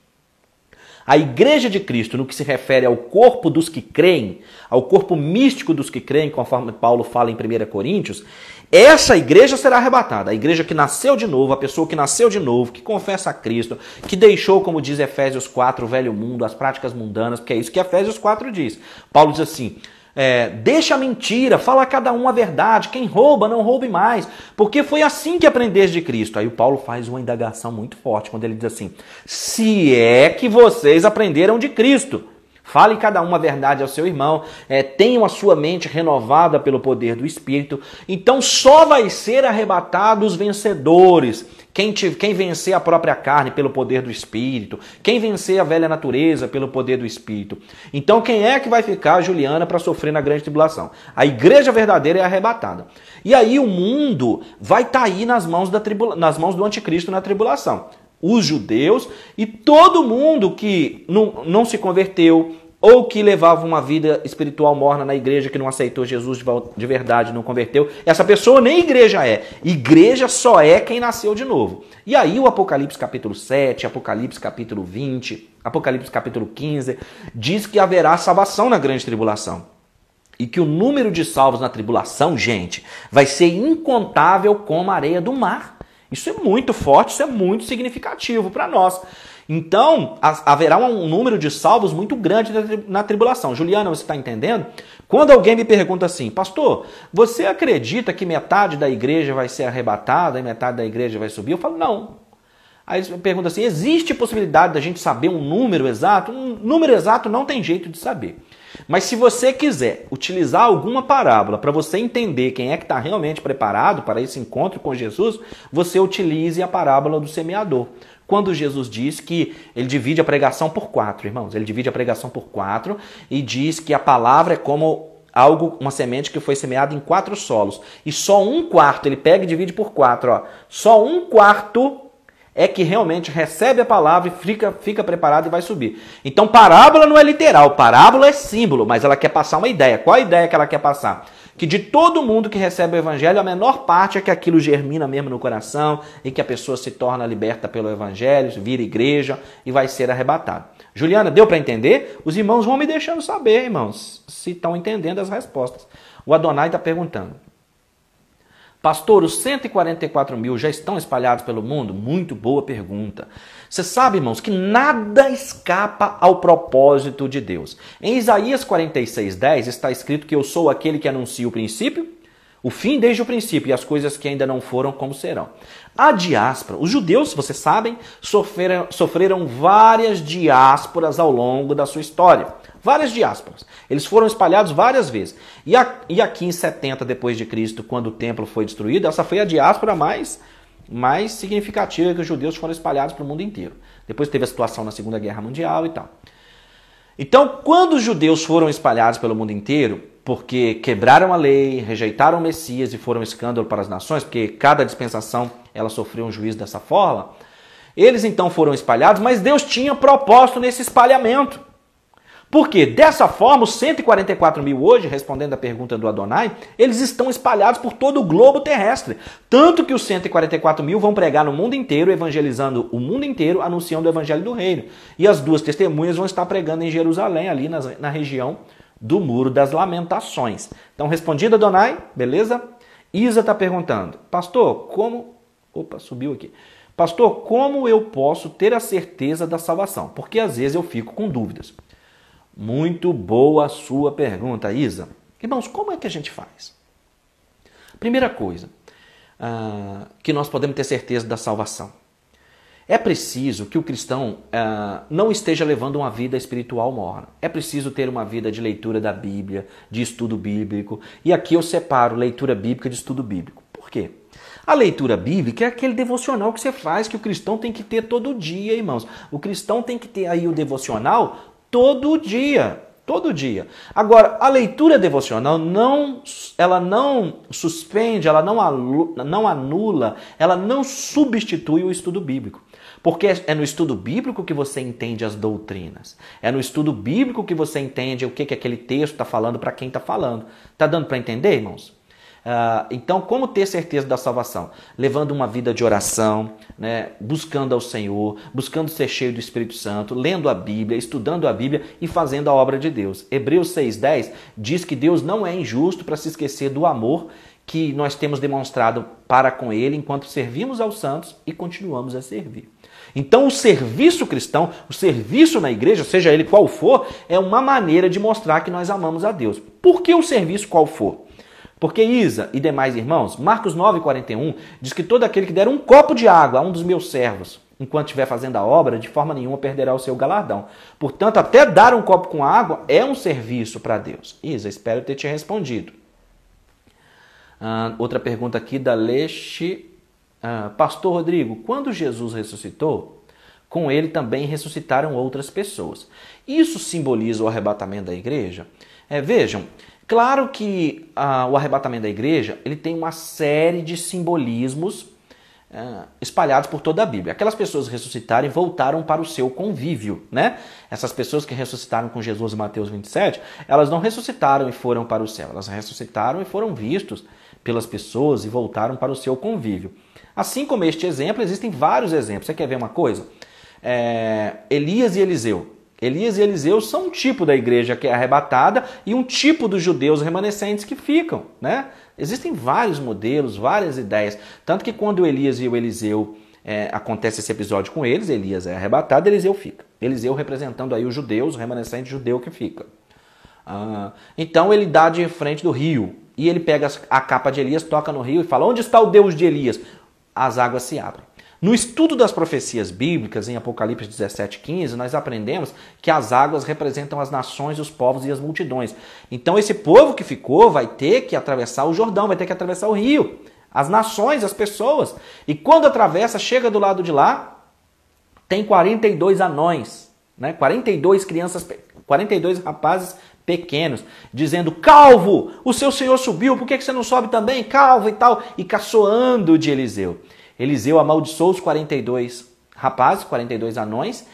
A igreja de Cristo, no que se refere ao corpo dos que creem, ao corpo místico dos que creem, conforme Paulo fala em 1 Coríntios, essa igreja será arrebatada. A igreja que nasceu de novo, a pessoa que nasceu de novo, que confessa a Cristo, que deixou, como diz Efésios 4, o velho mundo, as práticas mundanas, porque é isso que Efésios 4 diz. Paulo diz assim: é, deixa a mentira, fala a cada um a verdade, quem rouba não roube mais, porque foi assim que aprendeste de Cristo. Aí o Paulo faz uma indagação muito forte quando ele diz assim: se é que vocês aprenderam de Cristo. Fale cada um a verdade ao seu irmão, é, tenham a sua mente renovada pelo poder do Espírito. Então só vai ser arrebatados os vencedores quem, te, quem vencer a própria carne pelo poder do Espírito, quem vencer a velha natureza pelo poder do Espírito. Então, quem é que vai ficar, Juliana, para sofrer na grande tribulação? A igreja verdadeira é arrebatada. E aí o mundo vai estar tá aí nas mãos, da tribula, nas mãos do anticristo na tribulação. Os judeus e todo mundo que não, não se converteu, ou que levava uma vida espiritual morna na igreja, que não aceitou Jesus de verdade, não converteu. Essa pessoa nem igreja é. Igreja só é quem nasceu de novo. E aí o Apocalipse capítulo 7, Apocalipse capítulo 20, Apocalipse capítulo 15, diz que haverá salvação na grande tribulação. E que o número de salvos na tribulação, gente, vai ser incontável como a areia do mar. Isso é muito forte, isso é muito significativo para nós. Então, haverá um número de salvos muito grande na tribulação. Juliana, você está entendendo? Quando alguém me pergunta assim, pastor, você acredita que metade da igreja vai ser arrebatada e metade da igreja vai subir? Eu falo, não. Aí pergunta assim, existe possibilidade da gente saber um número exato? Um número exato não tem jeito de saber. Mas se você quiser utilizar alguma parábola para você entender quem é que está realmente preparado para esse encontro com Jesus, você utilize a parábola do semeador. Quando Jesus diz que ele divide a pregação por quatro, irmãos, ele divide a pregação por quatro e diz que a palavra é como algo, uma semente que foi semeada em quatro solos. E só um quarto, ele pega e divide por quatro, ó. Só um quarto é que realmente recebe a palavra e fica, fica preparado e vai subir. Então, parábola não é literal, parábola é símbolo, mas ela quer passar uma ideia. Qual a ideia que ela quer passar? Que de todo mundo que recebe o evangelho, a menor parte é que aquilo germina mesmo no coração e que a pessoa se torna liberta pelo evangelho, vira igreja e vai ser arrebatado. Juliana, deu para entender? Os irmãos vão me deixando saber, irmãos, se estão entendendo as respostas. O Adonai está perguntando. Pastor, os 144 mil já estão espalhados pelo mundo? Muito boa pergunta. Você sabe, irmãos, que nada escapa ao propósito de Deus. Em Isaías 46, 10 está escrito que eu sou aquele que anuncia o princípio o fim desde o princípio e as coisas que ainda não foram como serão. A diáspora. Os judeus, vocês sabem, sofreram, sofreram várias diásporas ao longo da sua história. Várias diásporas. Eles foram espalhados várias vezes. E, a, e aqui em 70 depois de Cristo, quando o templo foi destruído, essa foi a diáspora mais mais significativa que os judeus foram espalhados para o mundo inteiro. Depois teve a situação na Segunda Guerra Mundial e tal. Então, quando os judeus foram espalhados pelo mundo inteiro, porque quebraram a lei, rejeitaram o Messias e foram escândalo para as nações, porque cada dispensação ela sofreu um juízo dessa forma. Eles então foram espalhados, mas Deus tinha propósito nesse espalhamento. Porque dessa forma, os 144 mil hoje, respondendo à pergunta do Adonai, eles estão espalhados por todo o globo terrestre. Tanto que os 144 mil vão pregar no mundo inteiro, evangelizando o mundo inteiro, anunciando o evangelho do reino. E as duas testemunhas vão estar pregando em Jerusalém, ali na, na região do Muro das Lamentações. Então, respondida, Donai, beleza? Isa está perguntando, pastor, como. Opa, subiu aqui. Pastor, como eu posso ter a certeza da salvação? Porque às vezes eu fico com dúvidas. Muito boa a sua pergunta, Isa. Irmãos, como é que a gente faz? Primeira coisa, ah, que nós podemos ter certeza da salvação é preciso que o cristão uh, não esteja levando uma vida espiritual morna. É preciso ter uma vida de leitura da Bíblia, de estudo bíblico. E aqui eu separo leitura bíblica de estudo bíblico. Por quê? A leitura bíblica é aquele devocional que você faz, que o cristão tem que ter todo dia, irmãos. O cristão tem que ter aí o devocional todo dia. Todo dia. Agora, a leitura devocional não, ela não suspende, ela não, não anula, ela não substitui o estudo bíblico. Porque é no estudo bíblico que você entende as doutrinas. É no estudo bíblico que você entende o que, que aquele texto está falando para quem está falando. Está dando para entender, irmãos? Uh, então, como ter certeza da salvação? Levando uma vida de oração, né? buscando ao Senhor, buscando ser cheio do Espírito Santo, lendo a Bíblia, estudando a Bíblia e fazendo a obra de Deus. Hebreus 6,10 diz que Deus não é injusto para se esquecer do amor que nós temos demonstrado para com Ele enquanto servimos aos santos e continuamos a servir. Então, o serviço cristão, o serviço na igreja, seja ele qual for, é uma maneira de mostrar que nós amamos a Deus. Por que o serviço qual for? Porque Isa e demais irmãos, Marcos 9,41 diz que todo aquele que der um copo de água a um dos meus servos, enquanto estiver fazendo a obra, de forma nenhuma perderá o seu galardão. Portanto, até dar um copo com água é um serviço para Deus. Isa, espero ter te respondido. Uh, outra pergunta aqui da Leste ah, Pastor Rodrigo, quando Jesus ressuscitou, com ele também ressuscitaram outras pessoas. Isso simboliza o arrebatamento da igreja? É, vejam, claro que ah, o arrebatamento da igreja ele tem uma série de simbolismos ah, espalhados por toda a Bíblia. Aquelas pessoas ressuscitaram e voltaram para o seu convívio, né? Essas pessoas que ressuscitaram com Jesus em Mateus 27, elas não ressuscitaram e foram para o céu, elas ressuscitaram e foram vistos pelas pessoas e voltaram para o seu convívio. Assim como este exemplo, existem vários exemplos. Você quer ver uma coisa? É, Elias e Eliseu. Elias e Eliseu são um tipo da igreja que é arrebatada e um tipo dos judeus remanescentes que ficam, né? Existem vários modelos, várias ideias. Tanto que quando Elias e o Eliseu é, acontece esse episódio com eles, Elias é arrebatado, Eliseu fica. Eliseu representando aí os judeus, o remanescente judeu que fica. Ah, então ele dá de frente do rio e ele pega a capa de Elias, toca no rio e fala: Onde está o Deus de Elias? as águas se abrem. No estudo das profecias bíblicas, em Apocalipse 17, 15, nós aprendemos que as águas representam as nações, os povos e as multidões. Então, esse povo que ficou vai ter que atravessar o Jordão, vai ter que atravessar o rio, as nações, as pessoas. E quando atravessa, chega do lado de lá, tem 42 anões, né? 42 crianças, 42 rapazes pequenos, dizendo: Calvo, o seu senhor subiu, por que você não sobe também? Calvo e tal, e caçoando de Eliseu. Eliseu amaldiçoou os 42 rapazes, 42 anões,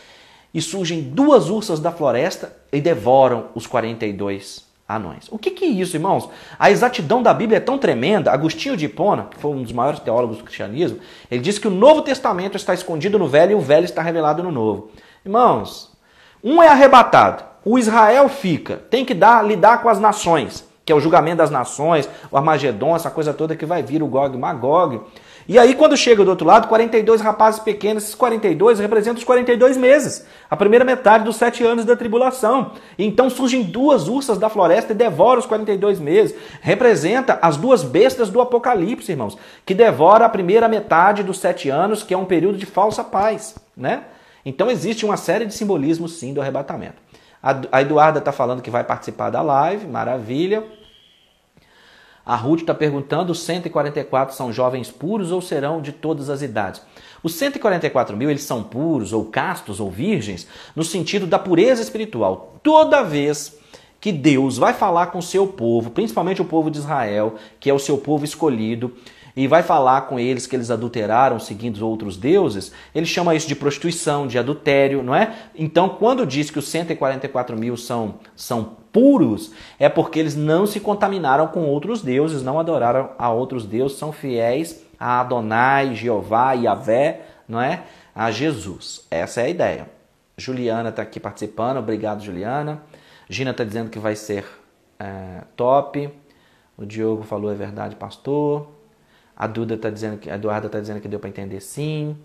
e surgem duas ursas da floresta e devoram os 42 anões. O que, que é isso, irmãos? A exatidão da Bíblia é tão tremenda. Agostinho de Hipona, que foi um dos maiores teólogos do cristianismo, ele diz que o Novo Testamento está escondido no Velho e o Velho está revelado no Novo. Irmãos, um é arrebatado, o Israel fica, tem que dar, lidar com as nações, que é o julgamento das nações, o Armagedon, essa coisa toda que vai vir, o Gog e Magog. E aí, quando chega do outro lado, 42 rapazes pequenos, esses 42 representam os 42 meses, a primeira metade dos sete anos da tribulação. Então surgem duas ursas da floresta e devoram os 42 meses. Representa as duas bestas do Apocalipse, irmãos, que devora a primeira metade dos sete anos, que é um período de falsa paz, né? Então existe uma série de simbolismos, sim, do arrebatamento. A Eduarda está falando que vai participar da live, maravilha. A Ruth está perguntando: os 144 são jovens puros ou serão de todas as idades? Os 144 mil eles são puros ou castos ou virgens no sentido da pureza espiritual. Toda vez que Deus vai falar com o seu povo, principalmente o povo de Israel, que é o seu povo escolhido, e vai falar com eles que eles adulteraram seguindo outros deuses, ele chama isso de prostituição, de adultério, não é? Então, quando diz que os 144 mil são, são puros, é porque eles não se contaminaram com outros deuses, não adoraram a outros deuses, são fiéis a Adonai, Jeová, Yahvé, não é? A Jesus. Essa é a ideia. Juliana está aqui participando, obrigado, Juliana. Gina está dizendo que vai ser é, top. O Diogo falou é verdade, pastor. A Duda tá dizendo que a Eduarda tá dizendo que deu para entender sim.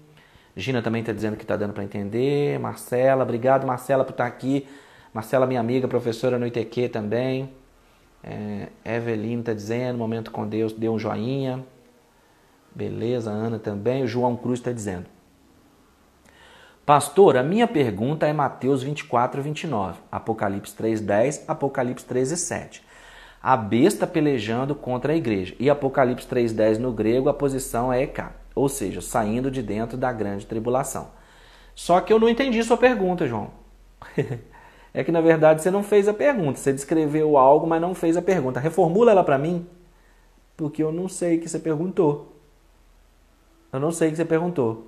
Gina também tá dizendo que tá dando para entender. Marcela, obrigado Marcela por estar tá aqui. Marcela, minha amiga, professora no ITQ também. É, Evelyn tá dizendo, momento com Deus, deu um joinha. Beleza, Ana também. O João Cruz está dizendo. Pastor, a minha pergunta é Mateus 24, 29, Apocalipse 3, 10, Apocalipse 13, 7 a besta pelejando contra a igreja. E Apocalipse 3:10 no grego, a posição é EK, ou seja, saindo de dentro da grande tribulação. Só que eu não entendi sua pergunta, João. (laughs) é que na verdade você não fez a pergunta, você descreveu algo, mas não fez a pergunta. Reformula ela para mim, porque eu não sei o que você perguntou. Eu não sei o que você perguntou.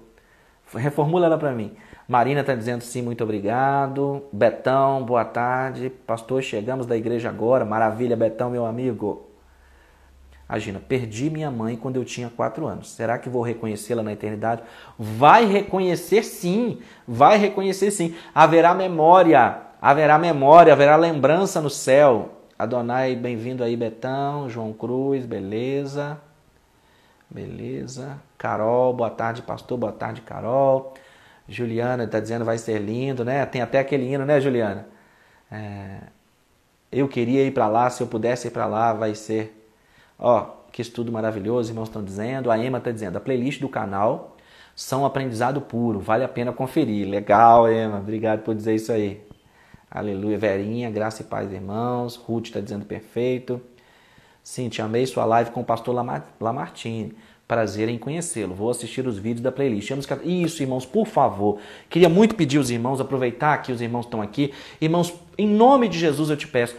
Reformula ela para mim. Marina está dizendo sim, muito obrigado. Betão, boa tarde. Pastor, chegamos da igreja agora. Maravilha, Betão, meu amigo. A Gina, perdi minha mãe quando eu tinha quatro anos. Será que vou reconhecê-la na eternidade? Vai reconhecer sim, vai reconhecer sim. Haverá memória, haverá memória, haverá lembrança no céu. Adonai, bem-vindo aí, Betão, João Cruz, beleza. Beleza. Carol, boa tarde, pastor, boa tarde, Carol. Juliana está dizendo vai ser lindo, né? Tem até aquele hino, né, Juliana? É, eu queria ir para lá, se eu pudesse ir para lá, vai ser. Ó, que estudo maravilhoso, irmãos estão dizendo. A Emma está dizendo, a playlist do canal são aprendizado puro, vale a pena conferir. Legal, Emma, obrigado por dizer isso aí. Aleluia, Verinha, graça e paz, irmãos. Ruth está dizendo perfeito. Sim, te amei sua live com o pastor Lamartine prazer em conhecê-lo. Vou assistir os vídeos da playlist. Isso, irmãos, por favor. Queria muito pedir os irmãos, aproveitar que os irmãos estão aqui. Irmãos, em nome de Jesus eu te peço.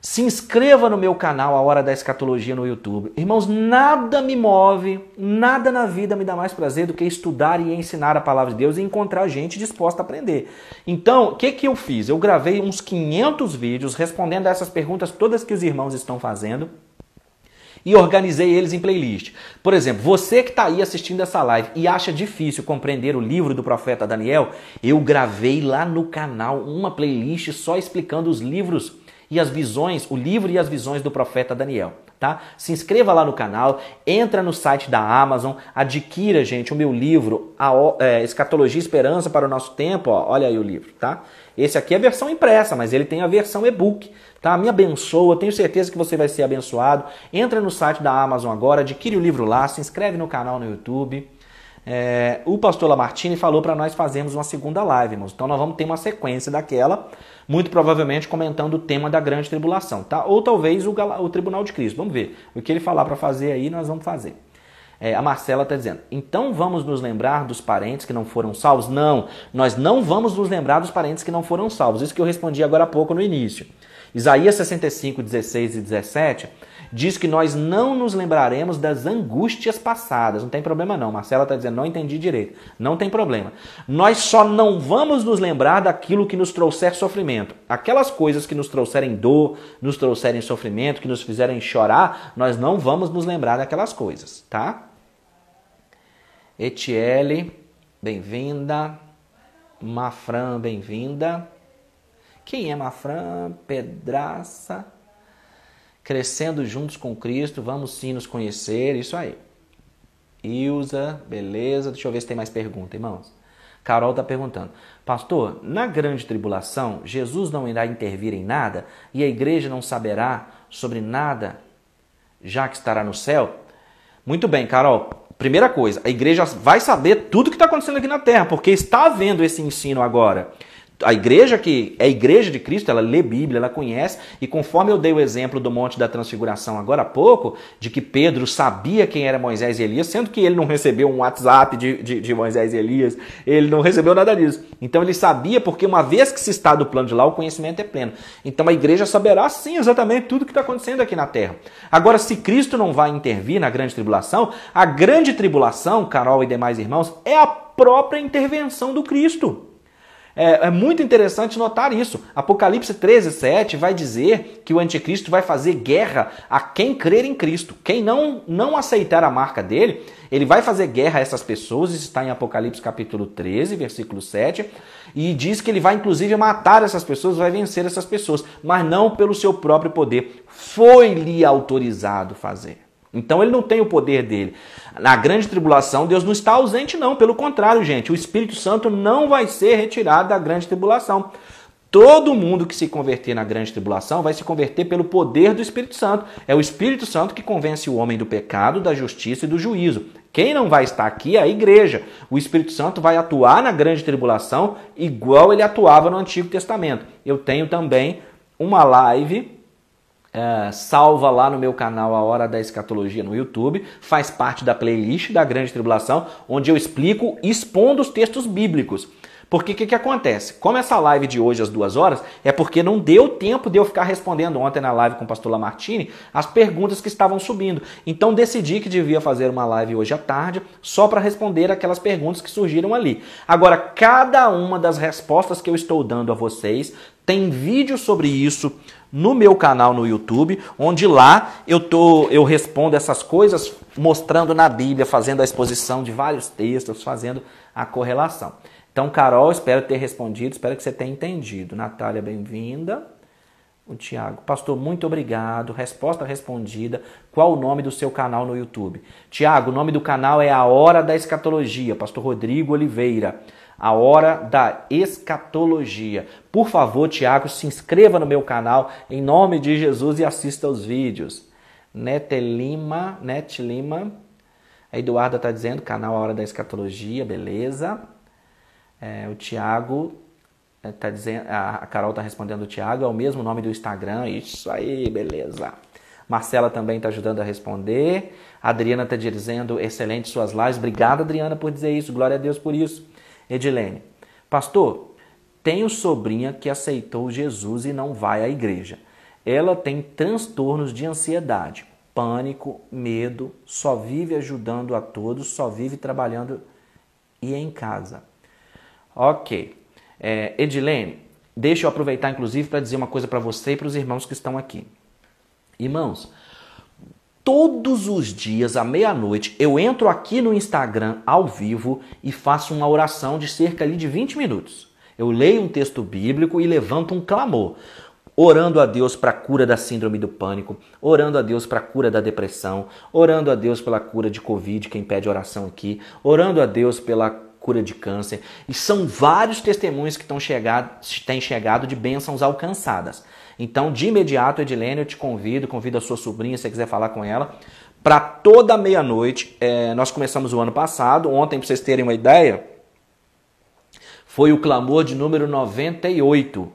Se inscreva no meu canal, A Hora da Escatologia no YouTube. Irmãos, nada me move, nada na vida me dá mais prazer do que estudar e ensinar a palavra de Deus e encontrar gente disposta a aprender. Então, o que, que eu fiz? Eu gravei uns 500 vídeos respondendo a essas perguntas todas que os irmãos estão fazendo e organizei eles em playlist. Por exemplo, você que está aí assistindo essa live e acha difícil compreender o livro do profeta Daniel, eu gravei lá no canal uma playlist só explicando os livros e as visões, o livro e as visões do profeta Daniel. Tá? Se inscreva lá no canal, entra no site da Amazon, adquira, gente, o meu livro, a, é, Escatologia e Esperança para o Nosso Tempo, ó, olha aí o livro, tá? Esse aqui é a versão impressa, mas ele tem a versão e-book. Tá? Me abençoa, tenho certeza que você vai ser abençoado. Entra no site da Amazon agora, adquire o livro lá, se inscreve no canal no YouTube. É, o pastor Lamartine falou para nós fazermos uma segunda live, irmãos. Então nós vamos ter uma sequência daquela, muito provavelmente comentando o tema da grande tribulação, tá? Ou talvez o, o tribunal de Cristo. Vamos ver. O que ele falar para fazer aí, nós vamos fazer. É, a Marcela está dizendo: então vamos nos lembrar dos parentes que não foram salvos? Não, nós não vamos nos lembrar dos parentes que não foram salvos. Isso que eu respondi agora há pouco no início. Isaías 65, 16 e 17 diz que nós não nos lembraremos das angústias passadas. Não tem problema não. Marcela está dizendo, não entendi direito. Não tem problema. Nós só não vamos nos lembrar daquilo que nos trouxer sofrimento. Aquelas coisas que nos trouxerem dor, nos trouxerem sofrimento, que nos fizerem chorar, nós não vamos nos lembrar daquelas coisas, tá? Etiele, bem-vinda. Mafran, bem-vinda. Quem é Mafran? Pedraça. Crescendo juntos com Cristo, vamos sim nos conhecer, isso aí. Ilza, beleza. Deixa eu ver se tem mais pergunta, irmãos. Carol está perguntando: Pastor, na grande tribulação, Jesus não irá intervir em nada e a igreja não saberá sobre nada, já que estará no céu? Muito bem, Carol primeira coisa, a igreja vai saber tudo o que está acontecendo aqui na Terra, porque está vendo esse ensino agora a igreja que é a igreja de Cristo, ela lê Bíblia, ela conhece, e conforme eu dei o exemplo do Monte da Transfiguração agora há pouco, de que Pedro sabia quem era Moisés e Elias, sendo que ele não recebeu um WhatsApp de, de, de Moisés e Elias, ele não recebeu nada disso. Então ele sabia, porque uma vez que se está do plano de lá, o conhecimento é pleno. Então a igreja saberá sim exatamente tudo o que está acontecendo aqui na terra. Agora, se Cristo não vai intervir na grande tribulação, a grande tribulação, Carol e demais irmãos, é a própria intervenção do Cristo. É, é, muito interessante notar isso. Apocalipse 13, 7 vai dizer que o anticristo vai fazer guerra a quem crer em Cristo. Quem não, não aceitar a marca dele, ele vai fazer guerra a essas pessoas. Isso está em Apocalipse capítulo 13, versículo 7. E diz que ele vai inclusive matar essas pessoas, vai vencer essas pessoas, mas não pelo seu próprio poder. Foi-lhe autorizado fazer. Então ele não tem o poder dele. Na grande tribulação, Deus não está ausente, não. Pelo contrário, gente, o Espírito Santo não vai ser retirado da grande tribulação. Todo mundo que se converter na grande tribulação vai se converter pelo poder do Espírito Santo. É o Espírito Santo que convence o homem do pecado, da justiça e do juízo. Quem não vai estar aqui é a igreja. O Espírito Santo vai atuar na grande tribulação igual ele atuava no Antigo Testamento. Eu tenho também uma live Uh, salva lá no meu canal A Hora da Escatologia no YouTube, faz parte da playlist da Grande Tribulação, onde eu explico expondo os textos bíblicos. Porque o que, que, acontece? Como essa live de hoje às duas horas, é porque não deu tempo de eu ficar respondendo ontem na live com o pastor Lamartine as perguntas que estavam subindo. Então decidi que devia fazer uma live hoje à tarde só para responder aquelas perguntas que surgiram ali. Agora, cada uma das respostas que eu estou dando a vocês tem vídeo sobre isso no meu canal no YouTube, onde lá eu, tô, eu respondo essas coisas mostrando na Bíblia, fazendo a exposição de vários textos, fazendo a correlação. Então, Carol, espero ter respondido, espero que você tenha entendido. Natália, bem-vinda. O Tiago, pastor, muito obrigado. Resposta respondida. Qual o nome do seu canal no YouTube? Tiago, o nome do canal é A Hora da Escatologia, pastor Rodrigo Oliveira a hora da escatologia. Por favor, Tiago, se inscreva no meu canal em nome de Jesus e assista aos vídeos. Netelima, Netlima. A Eduarda está dizendo, canal A Hora da Escatologia, beleza. É, o Tiago é, tá dizendo, a Carol está respondendo o Tiago, é o mesmo nome do Instagram. Isso aí, beleza. Marcela também está ajudando a responder. A Adriana está dizendo, excelente suas lives. Obrigada, Adriana, por dizer isso. Glória a Deus por isso. Edilene, pastor, tenho sobrinha que aceitou Jesus e não vai à igreja. Ela tem transtornos de ansiedade, pânico, medo, só vive ajudando a todos, só vive trabalhando e é em casa. Ok. É, Edilene, deixa eu aproveitar inclusive para dizer uma coisa para você e para os irmãos que estão aqui. Irmãos, Todos os dias, à meia-noite, eu entro aqui no Instagram ao vivo e faço uma oração de cerca ali, de 20 minutos. Eu leio um texto bíblico e levanto um clamor, orando a Deus para a cura da síndrome do pânico, orando a Deus para a cura da depressão, orando a Deus pela cura de Covid, quem pede oração aqui, orando a Deus pela cura de câncer. E são vários testemunhos que estão chegado, têm chegado de bênçãos alcançadas. Então, de imediato, Edilene, eu te convido, convido a sua sobrinha, se você quiser falar com ela, para toda meia-noite. É, nós começamos o ano passado, ontem, para vocês terem uma ideia, foi o clamor de número 98.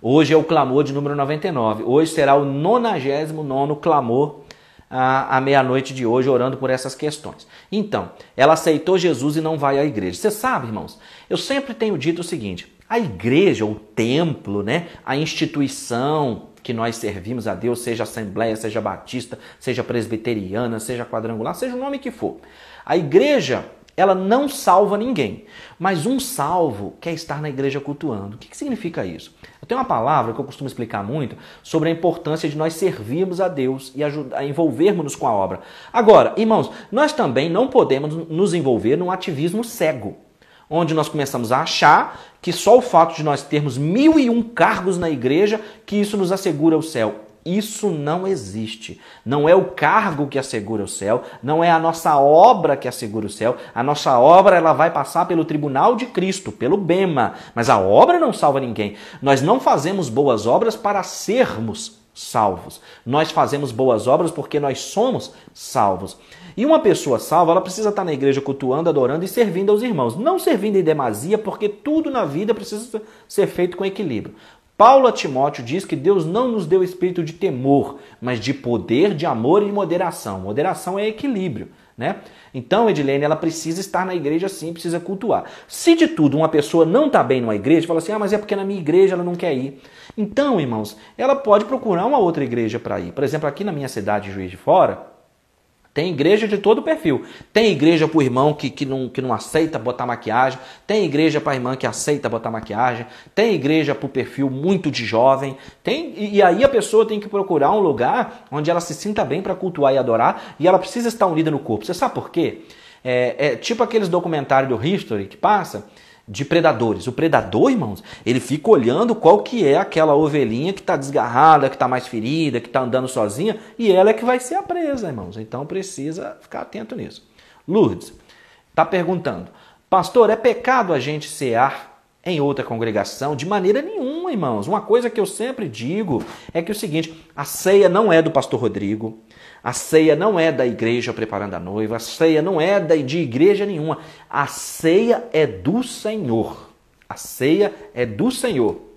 Hoje é o clamor de número 99. Hoje será o 99 clamor à meia-noite de hoje, orando por essas questões. Então, ela aceitou Jesus e não vai à igreja. Você sabe, irmãos, eu sempre tenho dito o seguinte: a igreja, o templo, né? a instituição que nós servimos a Deus, seja assembleia, seja batista, seja presbiteriana, seja quadrangular, seja o nome que for. A igreja, ela não salva ninguém, mas um salvo quer estar na igreja cultuando. O que, que significa isso? Eu tenho uma palavra que eu costumo explicar muito sobre a importância de nós servirmos a Deus e ajudar, envolvermos-nos com a obra. Agora, irmãos, nós também não podemos nos envolver num ativismo cego onde nós começamos a achar que só o fato de nós termos mil e um cargos na igreja, que isso nos assegura o céu. Isso não existe. Não é o cargo que assegura o céu, não é a nossa obra que assegura o céu. A nossa obra ela vai passar pelo tribunal de Cristo, pelo bema, mas a obra não salva ninguém. Nós não fazemos boas obras para sermos salvos. Nós fazemos boas obras porque nós somos salvos. E uma pessoa salva, ela precisa estar na igreja cultuando, adorando e servindo aos irmãos. Não servindo em demasia, porque tudo na vida precisa ser feito com equilíbrio. Paulo a Timóteo diz que Deus não nos deu espírito de temor, mas de poder, de amor e de moderação. Moderação é equilíbrio, né? Então, Edilene, ela precisa estar na igreja sim, precisa cultuar. Se de tudo uma pessoa não está bem numa igreja, fala assim, ah, mas é porque na minha igreja ela não quer ir. Então, irmãos, ela pode procurar uma outra igreja para ir. Por exemplo, aqui na minha cidade, Juiz de Fora, tem igreja de todo perfil. Tem igreja para o irmão que, que, não, que não aceita botar maquiagem. Tem igreja para a irmã que aceita botar maquiagem. Tem igreja para o perfil muito de jovem. Tem, e, e, aí a pessoa tem que procurar um lugar onde ela se sinta bem para cultuar e adorar. E ela precisa estar unida no corpo. Você sabe por quê? É, é tipo aqueles documentários do History que passa de predadores. O predador, irmãos, ele fica olhando qual que é aquela ovelhinha que está desgarrada, que está mais ferida, que está andando sozinha, e ela é que vai ser a presa, irmãos. Então precisa ficar atento nisso. Lourdes está perguntando, pastor, é pecado a gente cear em outra congregação? De maneira nenhuma, irmãos. Uma coisa que eu sempre digo é que é o seguinte, a ceia não é do pastor Rodrigo, a ceia não é da igreja preparando a noiva, a ceia não é de igreja nenhuma. A ceia é do Senhor. A ceia é do Senhor.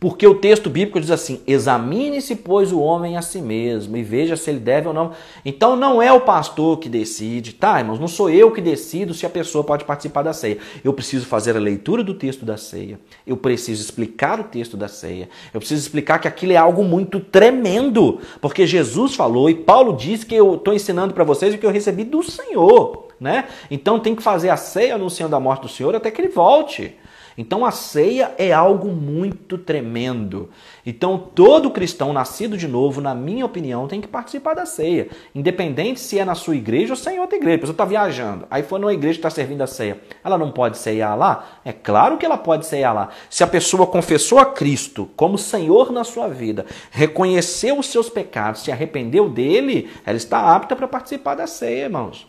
Porque o texto bíblico diz assim: examine-se, pois, o homem a si mesmo e veja se ele deve ou não. Então não é o pastor que decide, tá, irmãos? Não sou eu que decido se a pessoa pode participar da ceia. Eu preciso fazer a leitura do texto da ceia, eu preciso explicar o texto da ceia, eu preciso explicar que aquilo é algo muito tremendo, porque Jesus falou e Paulo disse que eu estou ensinando para vocês o que eu recebi do Senhor. Né? Então tem que fazer a ceia anunciando a morte do Senhor até que ele volte. Então a ceia é algo muito tremendo. Então todo cristão nascido de novo, na minha opinião, tem que participar da ceia. Independente se é na sua igreja ou sem é outra igreja. A pessoa está viajando, aí foi numa igreja que está servindo a ceia. Ela não pode ceiar lá? É claro que ela pode ceiar lá. Se a pessoa confessou a Cristo como Senhor na sua vida, reconheceu os seus pecados, se arrependeu dele, ela está apta para participar da ceia, irmãos.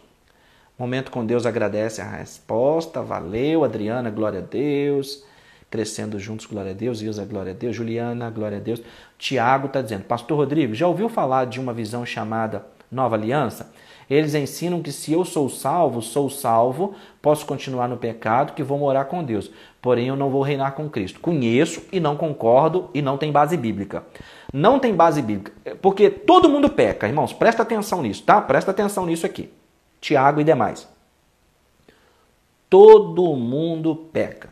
Momento com Deus agradece a resposta. Valeu, Adriana, glória a Deus. Crescendo juntos, glória a Deus. Ilza, glória a Deus. Juliana, glória a Deus. Tiago está dizendo: Pastor Rodrigo, já ouviu falar de uma visão chamada Nova Aliança? Eles ensinam que se eu sou salvo, sou salvo, posso continuar no pecado, que vou morar com Deus. Porém, eu não vou reinar com Cristo. Conheço e não concordo e não tem base bíblica. Não tem base bíblica, porque todo mundo peca, irmãos. Presta atenção nisso, tá? Presta atenção nisso aqui. Tiago e demais. Todo mundo peca.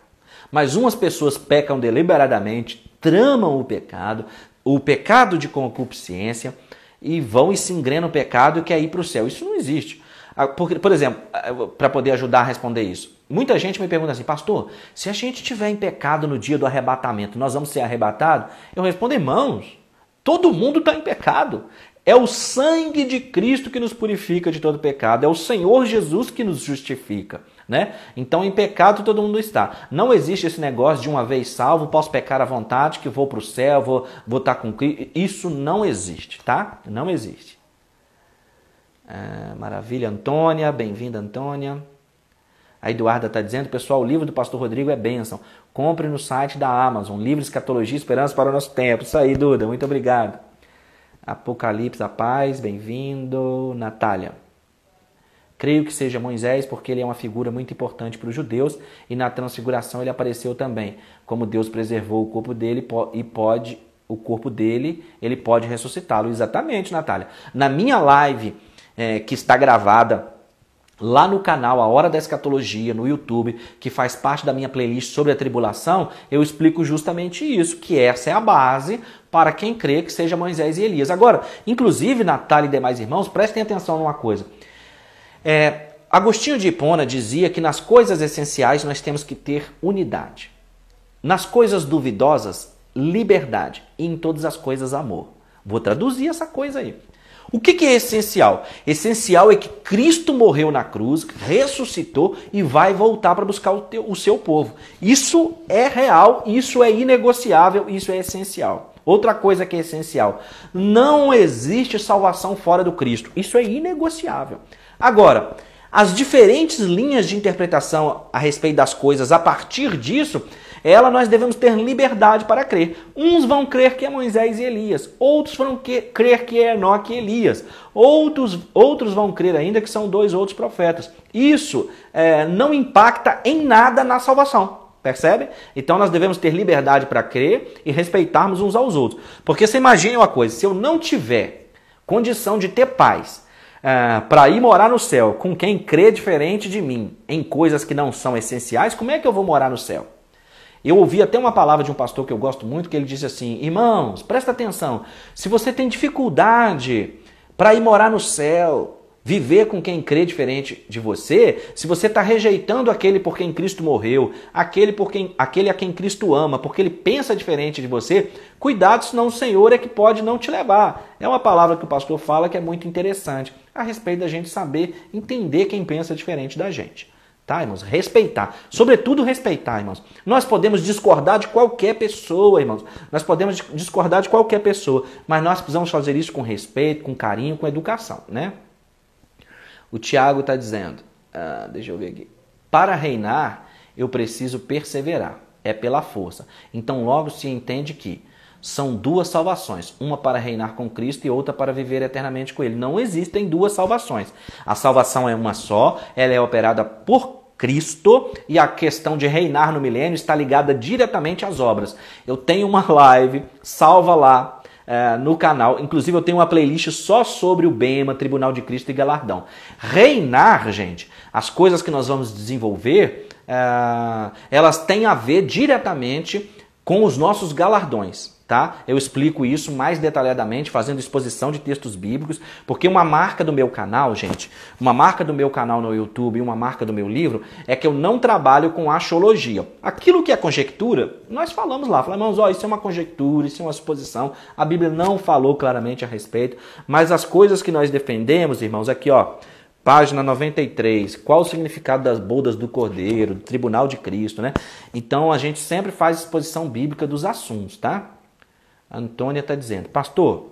Mas umas pessoas pecam deliberadamente, tramam o pecado, o pecado de concupiscência e vão e se engrenam o pecado e quer é ir para o céu. Isso não existe. Ah, por, por exemplo, ah, para poder ajudar a responder isso, muita gente me pergunta assim, pastor, se a gente tiver em pecado no dia do arrebatamento, nós vamos ser arrebatados? Eu respondo, irmãos, todo mundo está em pecado. É o sangue de Cristo que nos purifica de todo pecado. É o Senhor Jesus que nos justifica. Né? Então, em pecado todo mundo está. Não existe esse negócio de uma vez salvo, posso pecar à vontade, que vou para o céu, vou, vou estar tá com Cristo. Isso não existe, tá? Não existe. É, maravilha, Antônia. Bem-vinda, Antônia. A Eduarda está dizendo, pessoal, o livro do Pastor Rodrigo é bênção. Compre no site da Amazon, Livro Escatologia e Esperança para o Nosso Tempo. Isso aí, Duda. Muito obrigado. Apocalipse a Paz, bem-vindo. Natália. Creio que seja Moisés, porque ele é uma figura muito importante para os judeus e na transfiguração ele apareceu também. Como Deus preservou o corpo dele e pode o corpo dele, ele pode ressuscitá-lo. Exatamente, Natália. Na minha live é, que está gravada lá no canal A Hora da Escatologia, no YouTube, que faz parte da minha playlist sobre a tribulação, eu explico justamente isso, que essa é a base para quem crê que seja Moisés e Elias. Agora, inclusive, Natália e demais irmãos, prestem atenção numa coisa. É, Agostinho de Hipona dizia que nas coisas essenciais nós temos que ter unidade. Nas coisas duvidosas, liberdade. E em todas as coisas, amor. Vou traduzir essa coisa aí. O que, que, é essencial? Essencial é que Cristo morreu na cruz, ressuscitou e vai voltar para buscar o, teu, o seu povo. Isso é real, isso é inegociável, isso é essencial. Outra coisa que é essencial: não existe salvação fora do Cristo. Isso é inegociável. Agora, as diferentes linhas de interpretação a respeito das coisas a partir disso ela nós devemos ter liberdade para crer. Uns vão crer que é Moisés e Elias, outros vão crer que é Enoque e Elias, outros, outros vão crer ainda que são dois outros profetas. Isso é, não impacta em nada na salvação. Percebe? Então nós devemos ter liberdade para crer e respeitarmos uns aos outros. Porque você imagina uma coisa: se eu não tiver condição de ter paz é, para ir morar no céu com quem crê diferente de mim em coisas que não são essenciais, como é que eu vou morar no céu? Eu ouvi até uma palavra de um pastor que eu gosto muito, que ele disse assim: Irmãos, presta atenção, se você tem dificuldade para ir morar no céu, viver com quem crê diferente de você, se você está rejeitando aquele por quem Cristo morreu, aquele, por quem, aquele a quem Cristo ama, porque ele pensa diferente de você, cuidado, senão o Senhor é que pode não te levar. É uma palavra que o pastor fala que é muito interessante a respeito da gente saber entender quem pensa diferente da gente tá, irmãos? Respeitar. Sobretudo, respeitar, irmãos. Nós podemos discordar de qualquer pessoa, irmãos. Nós podemos discordar de qualquer pessoa, mas nós precisamos fazer isso com respeito, com carinho, com educação, né? O Tiago está dizendo, ah, deixa eu ver aqui. Para reinar, eu preciso perseverar. É pela força. Então, logo se entende que são duas salvações, uma para reinar com Cristo e outra para viver eternamente com Ele. Não existem duas salvações. A salvação é uma só, ela é operada por Cristo e a questão de reinar no milênio está ligada diretamente às obras. Eu tenho uma (laughs) live, salva lá é, no canal. Inclusive, eu tenho uma playlist só sobre o Bema, Tribunal de Cristo e Galardão. Reinar, gente, as coisas que nós vamos desenvolver, é, elas têm a ver diretamente com os nossos galardões tá? Eu explico isso mais detalhadamente, fazendo exposição de textos bíblicos, porque uma marca do meu canal, gente, uma marca do meu canal no YouTube e uma marca do meu livro é que eu não trabalho com axiologia. Aquilo que é conjectura, nós falamos lá, falamos, irmãos, ó, isso é uma conjectura, isso é uma suposição, a Bíblia não falou claramente a respeito, mas as coisas que nós defendemos, irmãos, aqui, ó, página 93, qual o significado das bodas do Cordeiro, do Tribunal de Cristo, né? Então a gente sempre faz exposição bíblica dos assuntos, tá? Antônia está dizendo: Pastor,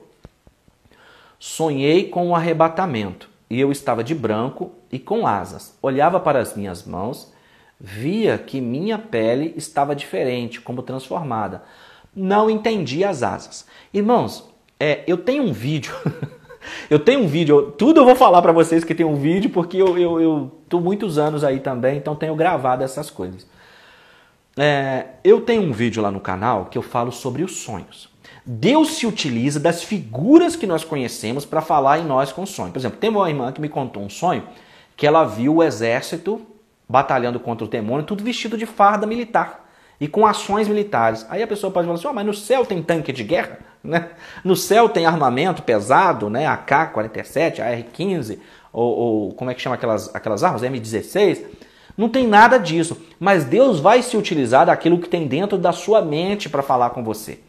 sonhei com o um arrebatamento e eu estava de branco e com asas. Olhava para as minhas mãos, via que minha pele estava diferente, como transformada. Não entendi as asas. Irmãos, é, eu tenho um vídeo. (laughs) eu tenho um vídeo, tudo eu vou falar para vocês que tem um vídeo, porque eu, estou eu muitos anos aí também, então tenho gravado essas coisas. É, eu tenho um vídeo lá no canal que eu falo sobre os sonhos. Deus se utiliza das figuras que nós conhecemos para falar em nós com sonho. Por exemplo, tem uma irmã que me contou um sonho que ela viu o exército batalhando contra o demônio, tudo vestido de farda militar e com ações militares. Aí a pessoa pode falar assim: oh, mas no céu tem tanque de guerra? (laughs) Né? No céu tem armamento pesado, né? AK-47, AR-15, ou, ou, como é que chama aquelas, aquelas armas? M16. Não tem nada disso. Mas Deus vai se utilizar daquilo que tem dentro da sua mente para falar com você.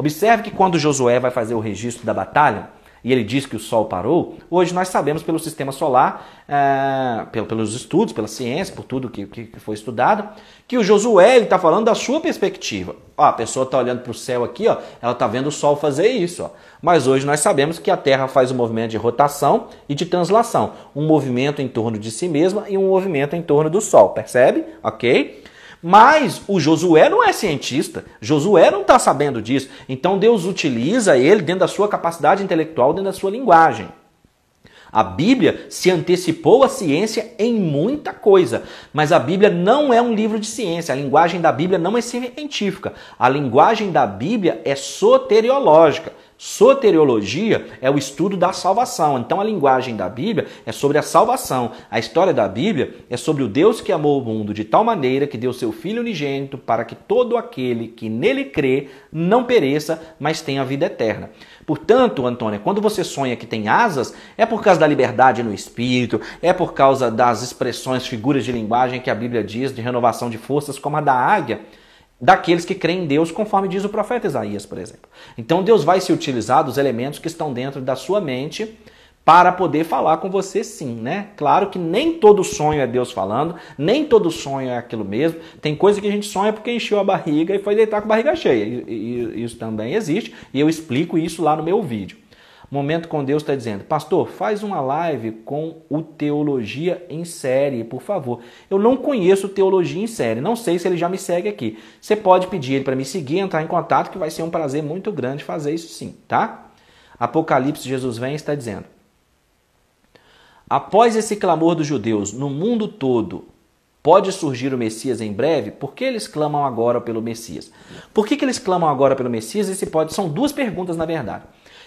Observe que quando Josué vai fazer o registro da batalha, e ele diz que o Sol parou, hoje nós sabemos pelo sistema solar, é, pelos estudos, pela ciência, por tudo que, que foi estudado, que o Josué está falando da sua perspectiva. Ó, a pessoa está olhando para o céu aqui, ó, ela está vendo o Sol fazer isso. Ó. Mas hoje nós sabemos que a Terra faz um movimento de rotação e de translação, um movimento em torno de si mesma e um movimento em torno do Sol, percebe? Ok? Mas o Josué não é cientista, Josué não está sabendo disso. Então Deus utiliza ele dentro da sua capacidade intelectual, dentro da sua linguagem. A Bíblia se antecipou à ciência em muita coisa, mas a Bíblia não é um livro de ciência. A linguagem da Bíblia não é científica. A linguagem da Bíblia é soteriológica. Soteriologia é o estudo da salvação. Então a linguagem da Bíblia é sobre a salvação. A história da Bíblia é sobre o Deus que amou o mundo de tal maneira que deu seu Filho unigênito para que todo aquele que nele crê não pereça, mas tenha vida eterna. Portanto, Antônia, quando você sonha que tem asas, é por causa da liberdade no espírito, é por causa das expressões, figuras de linguagem que a Bíblia diz de renovação de forças, como a da águia daqueles que creem em Deus, conforme diz o profeta Isaías, por exemplo. Então Deus vai se utilizar dos elementos que estão dentro da sua mente para poder falar com você sim, né? Claro que nem todo sonho é Deus falando, nem todo sonho é aquilo mesmo. Tem coisa que a gente sonha porque encheu a barriga e foi deitar com a barriga cheia. E, e, isso também existe, e eu explico isso lá no meu vídeo. Momento com Deus está dizendo, pastor, faz uma live com o Teologia em Série, por favor. Eu não conheço Teologia em Série, não sei se ele já me segue aqui. Você pode pedir ele para me seguir, entrar em contato, que vai ser um prazer muito grande fazer isso sim, tá? Apocalipse, Jesus vem está dizendo, Após esse clamor dos judeus no mundo todo, pode surgir o Messias em breve? Por que eles clamam agora pelo Messias? Por que, que eles clamam agora pelo Messias? Esse pode são duas perguntas na verdade.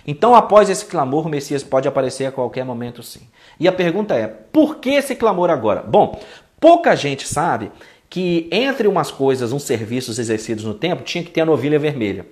Então, após esse clamor, o Messias pode aparecer a qualquer momento, sim. E a pergunta é: por que esse clamor agora? Bom, pouca gente sabe que entre umas coisas, uns serviços exercidos no tempo, tinha que ter a novilha vermelha.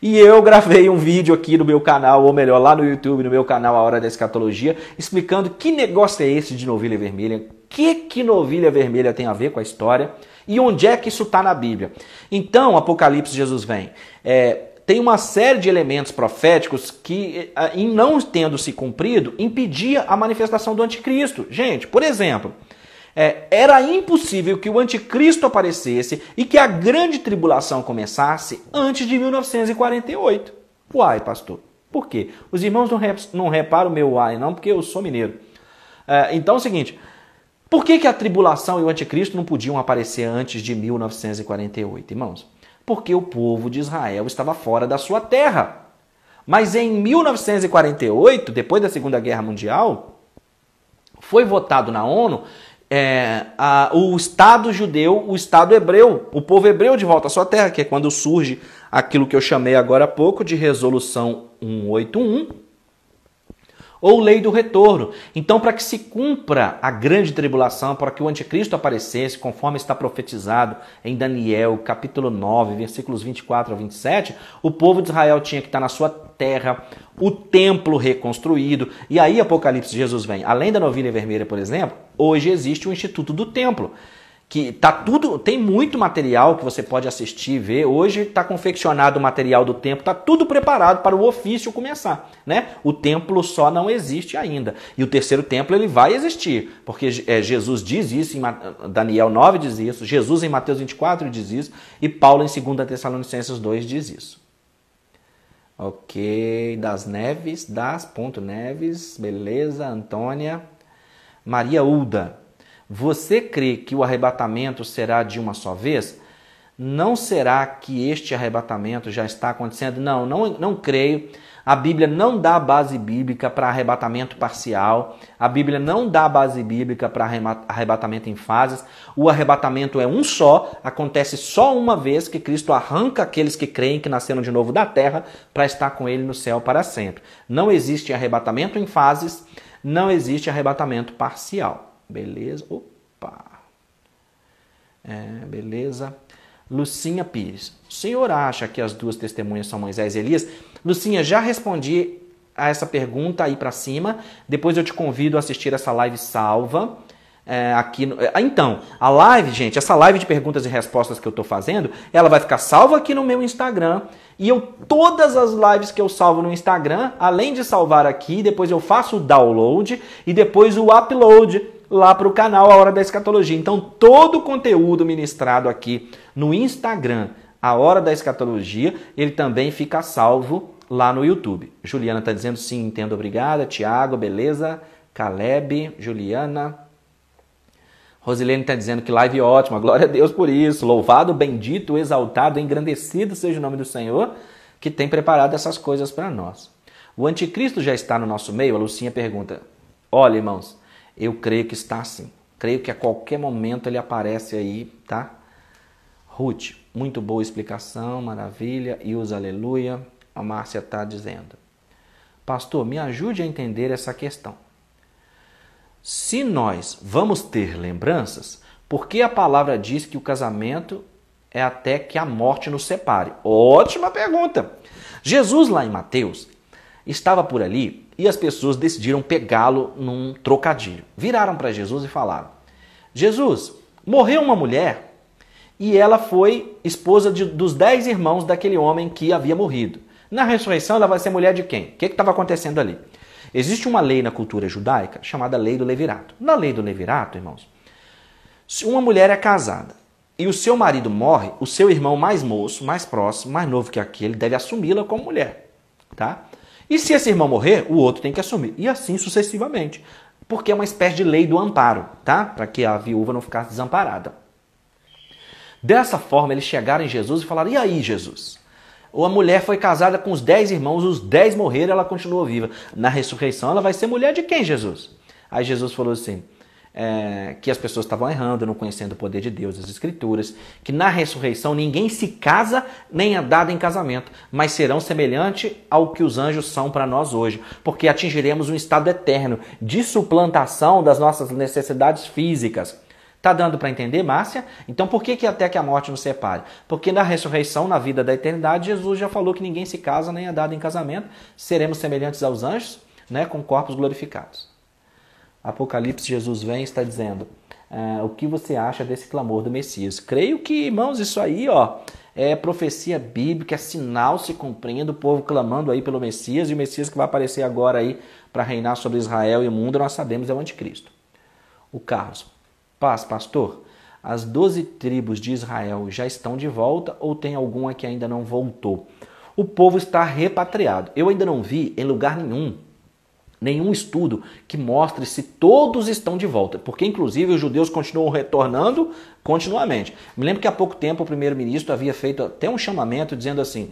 E eu gravei um vídeo aqui no meu canal, ou melhor, lá no YouTube, no meu canal A Hora da Escatologia, explicando que negócio é esse de novilha vermelha, o que que novilha vermelha tem a ver com a história e onde é que isso está na Bíblia. Então, Apocalipse, Jesus vem. É, tem uma série de elementos proféticos que, eh, ah, em não tendo se cumprido, impedia a manifestação do anticristo. Gente, por exemplo, é, era impossível que o anticristo aparecesse e que a grande tribulação começasse antes de 1948. Uai, pastor, por quê? Os irmãos não, rep não reparam o meu uai, não, porque eu sou mineiro. É, então é o seguinte. Por que, que a tribulação e o anticristo não podiam aparecer antes de 1948, irmãos? porque o povo de Israel estava fora da sua terra. Mas em 1948, depois da Segunda Guerra Mundial, foi votado na ONU é, a, o Estado judeu, o Estado hebreu, o povo hebreu de volta à sua terra, que é quando surge aquilo que eu chamei agora há pouco de Resolução 181, ou lei do retorno. Então, para que se cumpra a grande tribulação, para que o anticristo aparecesse, conforme está profetizado em Daniel, capítulo 9, versículos 24 a 27, o povo de Israel tinha que estar na sua terra, o templo reconstruído. E aí, Apocalipse, Jesus vem. Além da novilha vermelha, por exemplo, hoje existe o Instituto do Templo que tá tudo, tem muito material que você pode assistir, ver. Hoje está confeccionado o material do templo, tá tudo preparado para o ofício começar, né? O templo só não existe ainda. E o terceiro templo ele vai existir, porque é, Jesus diz isso em Daniel 9 diz isso, Jesus em Mateus 24 diz isso e Paulo em 2 Tessalonicenses 2 diz isso. OK, das Neves, das ponto Neves, beleza, Antônia, Maria Ulda. Você crê que o arrebatamento será de uma só vez? Não será que este arrebatamento já está acontecendo? Não, não, não creio. A Bíblia não dá base bíblica para arrebatamento parcial. A Bíblia não dá base bíblica para arrebatamento em fases. O arrebatamento é um só, acontece só uma vez que Cristo arranca aqueles que creem que nasceram de novo da terra para estar com ele no céu para sempre. Não existe arrebatamento em fases, não existe arrebatamento parcial. Beleza. Opa. É, beleza. Lucinha Pires. O senhor acha que as duas testemunhas são Moisés e Elias? Lucinha, já respondi a essa pergunta aí para cima. Depois eu te convido a assistir essa live salva. É, aqui no... É, então, a live, gente, essa live de perguntas e respostas que eu estou fazendo, ela vai ficar salva aqui no meu Instagram. E eu, todas as lives que eu salvo no Instagram, além de salvar aqui, depois eu faço o download e depois o upload lá para o canal A Hora da Escatologia. Então, todo o conteúdo ministrado aqui no Instagram, A Hora da Escatologia, ele também fica salvo lá no YouTube. Juliana está dizendo sim, entendo, obrigada. Tiago, beleza. Caleb, Juliana. Rosilene está dizendo que live ótima, glória a Deus por isso. Louvado, bendito, exaltado, engrandecido seja o nome do Senhor que tem preparado essas coisas para nós. O anticristo já está no nosso meio? A Lucinha pergunta. Olha, irmãos, eu creio que está assim. Creio que a qualquer momento ele aparece aí, tá? Ruth, muito boa explicação, maravilha, e os aleluia. A Márcia está dizendo. Pastor, me ajude a entender essa questão. Se nós vamos ter lembranças, por que a palavra diz que o casamento é até que a morte nos separe? Ótima pergunta! Jesus, lá em Mateus, estava por ali e as pessoas decidiram pegá-lo num trocadilho. Viraram para Jesus e falaram: Jesus, morreu uma mulher e ela foi esposa de, dos dez irmãos daquele homem que havia morrido. Na ressurreição, ela vai ser mulher de quem? O que estava acontecendo ali? Existe uma lei na cultura judaica chamada lei do levirato. Na lei do levirato, irmãos, se uma mulher é casada e o seu marido morre, o seu irmão mais moço, mais próximo, mais novo que aquele, deve assumi-la como mulher, tá? E se esse irmão morrer, o outro tem que assumir. E assim sucessivamente. Porque é uma espécie de lei do amparo, tá? Para que a viúva não ficasse desamparada. Dessa forma, eles chegaram em Jesus e falaram: E aí, Jesus? Ou a mulher foi casada com os dez irmãos, os dez morreram, ela continuou viva. Na ressurreição, ela vai ser mulher de quem, Jesus? Aí Jesus falou assim: é, que as pessoas estavam errando, não conhecendo o poder de Deus, as Escrituras, que na ressurreição ninguém se casa nem é dado em casamento, mas serão semelhante ao que os anjos são para nós hoje, porque atingiremos um estado eterno de suplantação das nossas necessidades físicas. Tá dando para entender, Márcia? Então por que, que até que a morte nos separe? Porque na ressurreição, na vida da eternidade, Jesus já falou que ninguém se casa nem é dado em casamento, seremos semelhantes aos anjos, né, com corpos glorificados. Apocalipse, Jesus vem e está dizendo: é, O que você acha desse clamor do Messias? Creio que, irmãos, isso aí, ó. É profecia bíblica, é sinal se cumprindo, o povo clamando aí pelo Messias, e o Messias que vai aparecer agora aí para reinar sobre Israel e o mundo, nós sabemos é o anticristo. O Carlos, paz, pastor, as doze tribos de Israel já estão de volta ou tem alguma que ainda não voltou? O povo está repatriado. Eu ainda não vi em lugar nenhum nenhum estudo que mostre se todos estão de volta, porque inclusive os judeus continuam retornando continuamente. Me lembro que há pouco tempo o primeiro-ministro havia feito até um chamamento dizendo assim: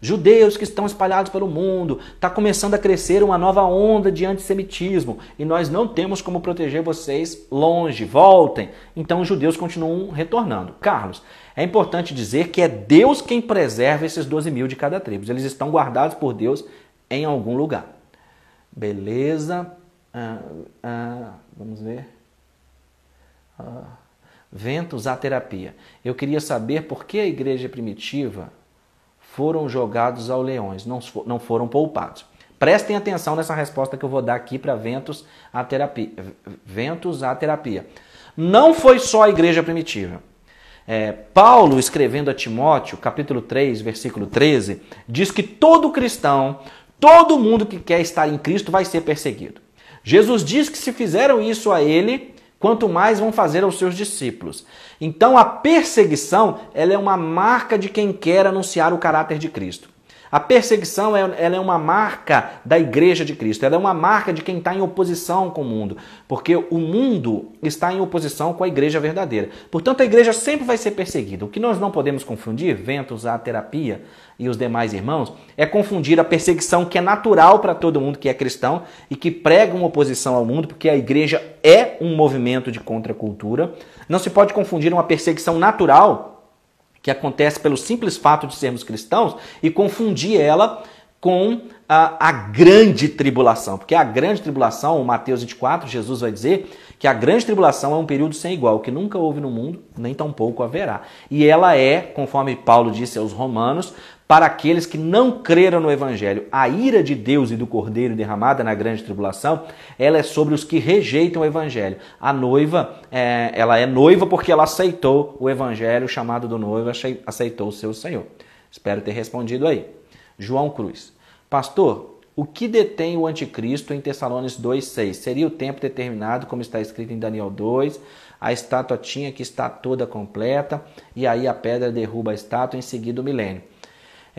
Judeus que estão espalhados pelo mundo, está começando a crescer uma nova onda de antissemitismo e nós não temos como proteger vocês longe, voltem. Então os judeus continuam retornando. Carlos, é importante dizer que é Deus quem preserva esses 12 mil de cada tribo, eles estão guardados por Deus em algum lugar. Beleza. Ah, ah, vamos ver. Ah, ventos à terapia. Eu queria saber por que a igreja primitiva foram jogados ao leões, não, não foram poupados. Prestem atenção nessa resposta que eu vou dar aqui para ventos à terapia. Ventos à terapia. Não foi só a igreja primitiva. É, Paulo, escrevendo a Timóteo, capítulo 3, versículo 13, diz que todo cristão Todo mundo que quer estar em Cristo vai ser perseguido. Jesus diz que se fizeram isso a ele, quanto mais vão fazer aos seus discípulos. Então a perseguição, ela é uma marca de quem quer anunciar o caráter de Cristo. A perseguição é, ela é uma marca da igreja de Cristo, ela é uma marca de quem está em oposição com o mundo, porque o mundo está em oposição com a igreja verdadeira. Portanto, a igreja sempre vai ser perseguida. O que nós não podemos confundir, Ventos, a terapia e os demais irmãos, é confundir a perseguição que é natural para todo mundo que é cristão e que prega uma oposição ao mundo, porque a igreja é um movimento de contracultura. Não se pode confundir uma perseguição natural que acontece pelo simples fato de sermos cristãos e confundir ela com a, a, grande tribulação. Porque a grande tribulação, Mateus 24, Jesus vai dizer que a grande tribulação é um período sem igual, que nunca houve no mundo, nem tampouco haverá. E ela é, conforme Paulo disse aos Romanos, para aqueles que não creram no Evangelho. A ira de Deus e do Cordeiro derramada na grande tribulação, ela é sobre os que rejeitam o Evangelho. A noiva, é, ela é noiva porque ela aceitou o Evangelho, o chamado do noivo, aceitou o seu Senhor. Espero ter respondido aí. João Cruz. Pastor, o que detém o anticristo em Tessalonicenses 2,6? Seria o tempo determinado, como está escrito em Daniel 2, a estátua tinha que estar toda completa, e aí a pedra derruba a estátua, em seguida o milênio.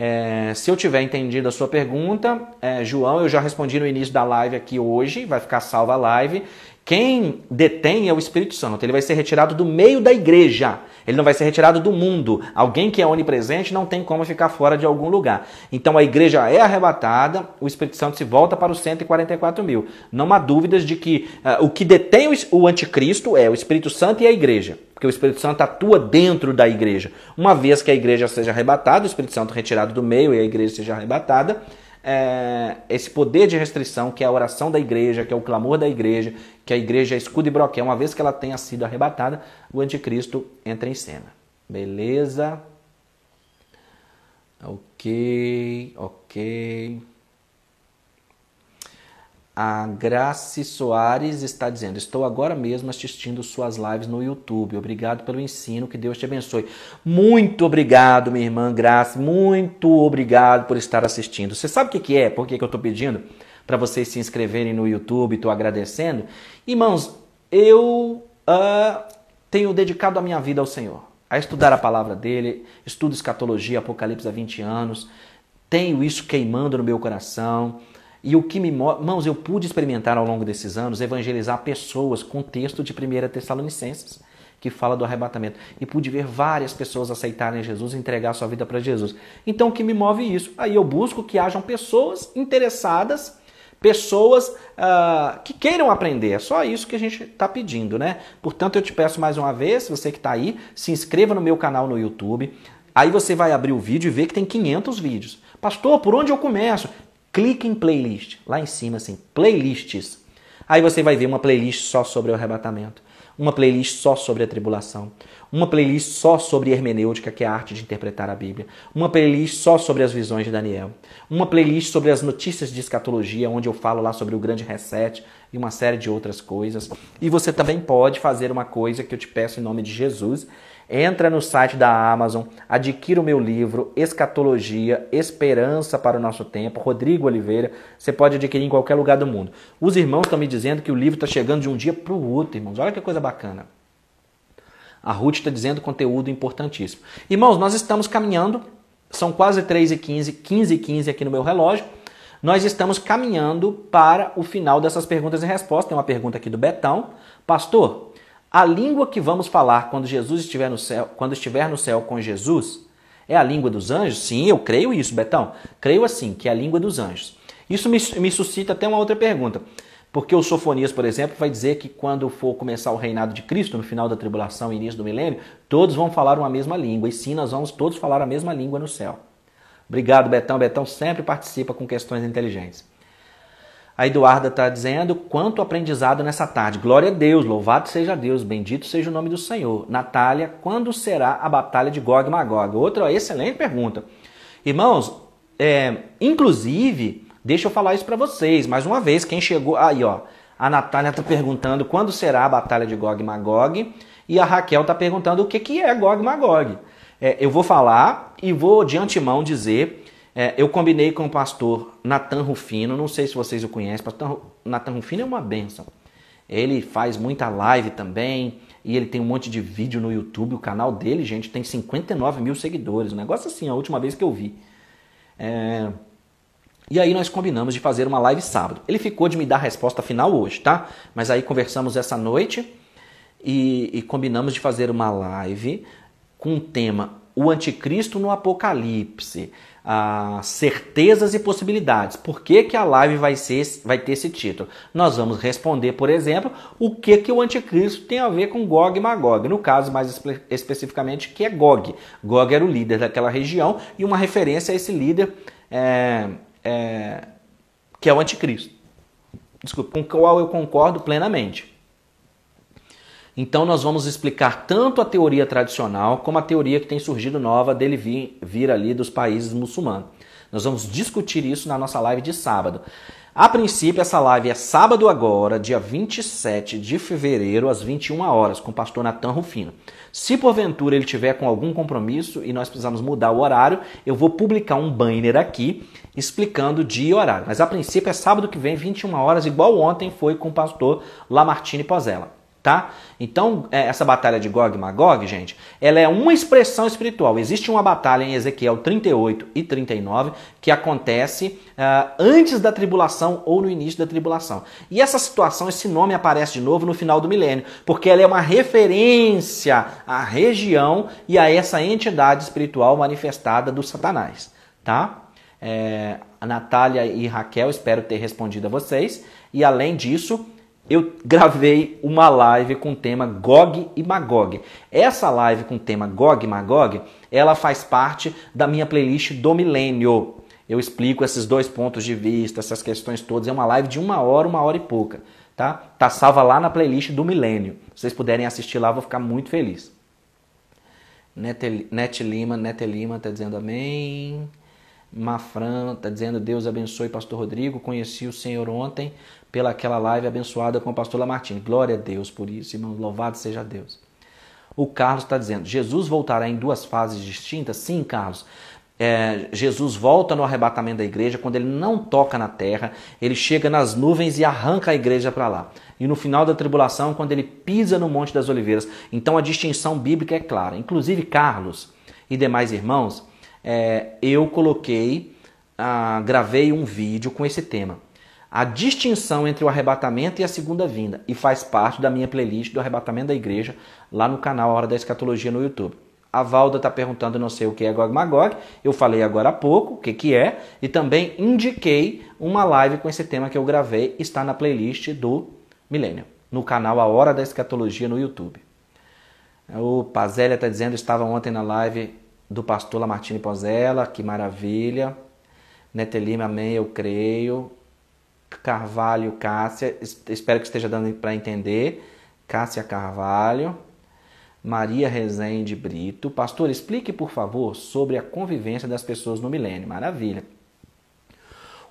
É, se eu tiver entendido a sua pergunta, é, João, eu já respondi no início da live aqui hoje, vai ficar salva a live. Quem detém é o Espírito Santo. Ele vai ser retirado do meio da igreja. Ele não vai ser retirado do mundo. Alguém que é onipresente não tem como ficar fora de algum lugar. Então a igreja é arrebatada, o Espírito Santo se volta para os 144 mil. Não há dúvidas de que uh, o que detém o anticristo é o Espírito Santo e a igreja porque o Espírito Santo atua dentro da igreja. Uma vez que a igreja seja arrebatada, o Espírito Santo retirado do meio e a igreja seja arrebatada, é, esse poder de restrição, que é a oração da igreja, que é o clamor da igreja, que a igreja é escudo e broquel, uma vez que ela tenha sido arrebatada, o anticristo entra em cena. Beleza? Ok, ok. A Grace Soares está dizendo: Estou agora mesmo assistindo suas lives no YouTube. Obrigado pelo ensino, que Deus te abençoe. Muito obrigado, minha irmã Grace, muito obrigado por estar assistindo. Você sabe o que, é? Por que, que eu estou pedindo para vocês se inscreverem no YouTube? Estou agradecendo. Irmãos, eu uh, tenho dedicado a minha vida ao Senhor, a estudar a palavra dele, estudo escatologia, Apocalipse há 20 anos, tenho isso queimando no meu coração. E o que me move, mãos, eu pude experimentar ao longo desses anos evangelizar pessoas com o texto de 1 Tessalonicenses, que fala do arrebatamento. E pude ver várias pessoas aceitarem Jesus, entregar sua vida para Jesus. Então o que me move é isso? Aí eu busco que hajam pessoas interessadas pessoas uh, que queiram aprender. É só isso que a gente está pedindo, né? Portanto, eu te peço mais uma vez, você que está aí, se inscreva no meu canal no YouTube. Aí você vai abrir o vídeo e ver que tem 500 vídeos. Pastor, por onde eu começo? clique em playlist, lá em cima, assim, playlists. Aí você vai ver uma playlist só sobre o arrebatamento, uma playlist só sobre a tribulação, uma playlist só sobre hermenêutica, que é a arte de interpretar a Bíblia, uma playlist só sobre as visões de Daniel, uma playlist sobre as notícias de escatologia, onde eu falo lá sobre o grande reset e uma série de outras coisas. E você também pode fazer uma coisa que eu te peço em nome de Jesus, Entra no site da Amazon, adquira o meu livro Escatologia, Esperança para o Nosso Tempo, Rodrigo Oliveira. Você pode adquirir em qualquer lugar do mundo. Os irmãos estão me dizendo que o livro está chegando de um dia para o outro, irmãos. Olha que coisa bacana. A Ruth está dizendo conteúdo importantíssimo. Irmãos, nós estamos caminhando, são quase 3h15, 15h15 aqui no meu relógio. Nós estamos caminhando para o final dessas perguntas e respostas. Tem uma pergunta aqui do Betão. Pastor, a língua que vamos falar quando Jesus estiver no céu, quando estiver no céu com Jesus, é a língua dos anjos? Sim, eu creio isso, Betão. Creio assim, que é a língua dos anjos. Isso me, me suscita até uma outra pergunta. Porque o Sofonias, por exemplo, vai dizer que quando for começar o reinado de Cristo, no final da tribulação início do milênio, todos vão falar uma mesma língua. E sim, nós vamos todos falar a mesma língua no céu. Obrigado, Betão. Betão sempre participa com questões inteligentes. A Eduarda está dizendo quanto aprendizado nessa tarde. Glória a Deus, louvado seja Deus, bendito seja o nome do Senhor. Natália, quando será a batalha de Gog e Magog? Outra excelente pergunta. Irmãos, é, inclusive, deixa eu falar isso para vocês, mais uma vez, quem chegou aí, ó. A Natália está perguntando quando será a batalha de Gog e Magog. E a Raquel está perguntando o que, que é Gog e Magog. É, eu vou falar e vou de antemão dizer é, eu combinei com o pastor Natan Rufino, não sei se vocês o conhecem, pastor Natan Rufino é uma benção. Ele faz muita live também e ele tem um monte de vídeo no YouTube. O canal dele, gente, tem 59 mil seguidores. Um negócio assim, a última vez que eu vi. É... E aí nós combinamos de fazer uma live sábado. Ele ficou de me dar a resposta final hoje, tá? Mas aí conversamos essa noite e, e combinamos de fazer uma live com o tema O Anticristo no Apocalipse ah, certezas e possibilidades. Por que, que a live vai, ser, vai ter esse título? Nós vamos responder, por exemplo, o que, que o anticristo tem a ver com Gog e Magog. No caso, mais espe especificamente, que é Gog. Gog era o líder daquela região e uma referência a esse líder é, é, que é o anticristo. Desculpa, com o qual eu concordo plenamente. Então nós vamos explicar tanto a teoria tradicional como a teoria que tem surgido nova dele vir, vir ali dos países muçulmanos. Nós vamos discutir isso na nossa live de sábado. A princípio, essa live é sábado agora, dia 27 de fevereiro, às 21 horas, com o pastor Natan Rufino. Se porventura ele tiver com algum compromisso e nós precisamos mudar o horário, eu vou publicar um banner aqui explicando dia e horário. Mas a princípio é sábado que vem, 21 horas, igual ontem foi com o pastor Lamartine Pozella tá? Então, é, essa batalha de Gog e Magog, gente, ela é uma expressão espiritual. Existe uma batalha em Ezequiel 38 e 39 que acontece uh, antes da tribulação ou no início da tribulação. E essa situação, esse nome aparece de novo no final do milênio, porque ela é uma referência à região e a essa entidade espiritual manifestada do Satanás, tá? É, a Natália e Raquel, espero ter respondido a vocês. E além disso, eu gravei uma live com o tema Gog e Magog. Essa live com o tema Gog e Magog, ela faz parte da minha playlist do milênio. Eu explico esses dois pontos de vista, essas questões todas. É uma live de uma hora, uma hora e pouca, tá? Tá salva lá na playlist do milênio. Se vocês puderem assistir lá, vou ficar muito feliz. Net, Net Lima, Net Lima tá dizendo amém. Mafran está dizendo: Deus abençoe, Pastor Rodrigo. Conheci o Senhor ontem, pelaquela live abençoada com a pastora Martins. Glória a Deus por isso, irmão. Louvado seja Deus. O Carlos está dizendo: Jesus voltará em duas fases distintas? Sim, Carlos. É, Jesus volta no arrebatamento da igreja, quando ele não toca na terra, ele chega nas nuvens e arranca a igreja para lá. E no final da tribulação, quando ele pisa no Monte das Oliveiras. Então a distinção bíblica é clara. Inclusive, Carlos e demais irmãos, é, eu coloquei, ah, gravei um vídeo com esse tema a distinção entre o arrebatamento e a segunda vinda e faz parte da minha playlist do arrebatamento da igreja lá no canal Hora da Escatologia no YouTube. A Valda está perguntando, não sei o que é Gog Magog, eu falei agora há pouco o que, que é, e também indiquei uma live com esse tema que eu gravei, está na playlist do Milênio, no canal A Hora da Escatologia no YouTube. O Pazélia está dizendo, estava ontem na live do pastor Lamartine Pozella, que maravilha. netelima amém, eu creio. Carvalho Cássia, espero que esteja dando para entender. Cássia Carvalho, Maria Rezende Brito. Pastor, explique, por favor, sobre a convivência das pessoas no milênio. Maravilha.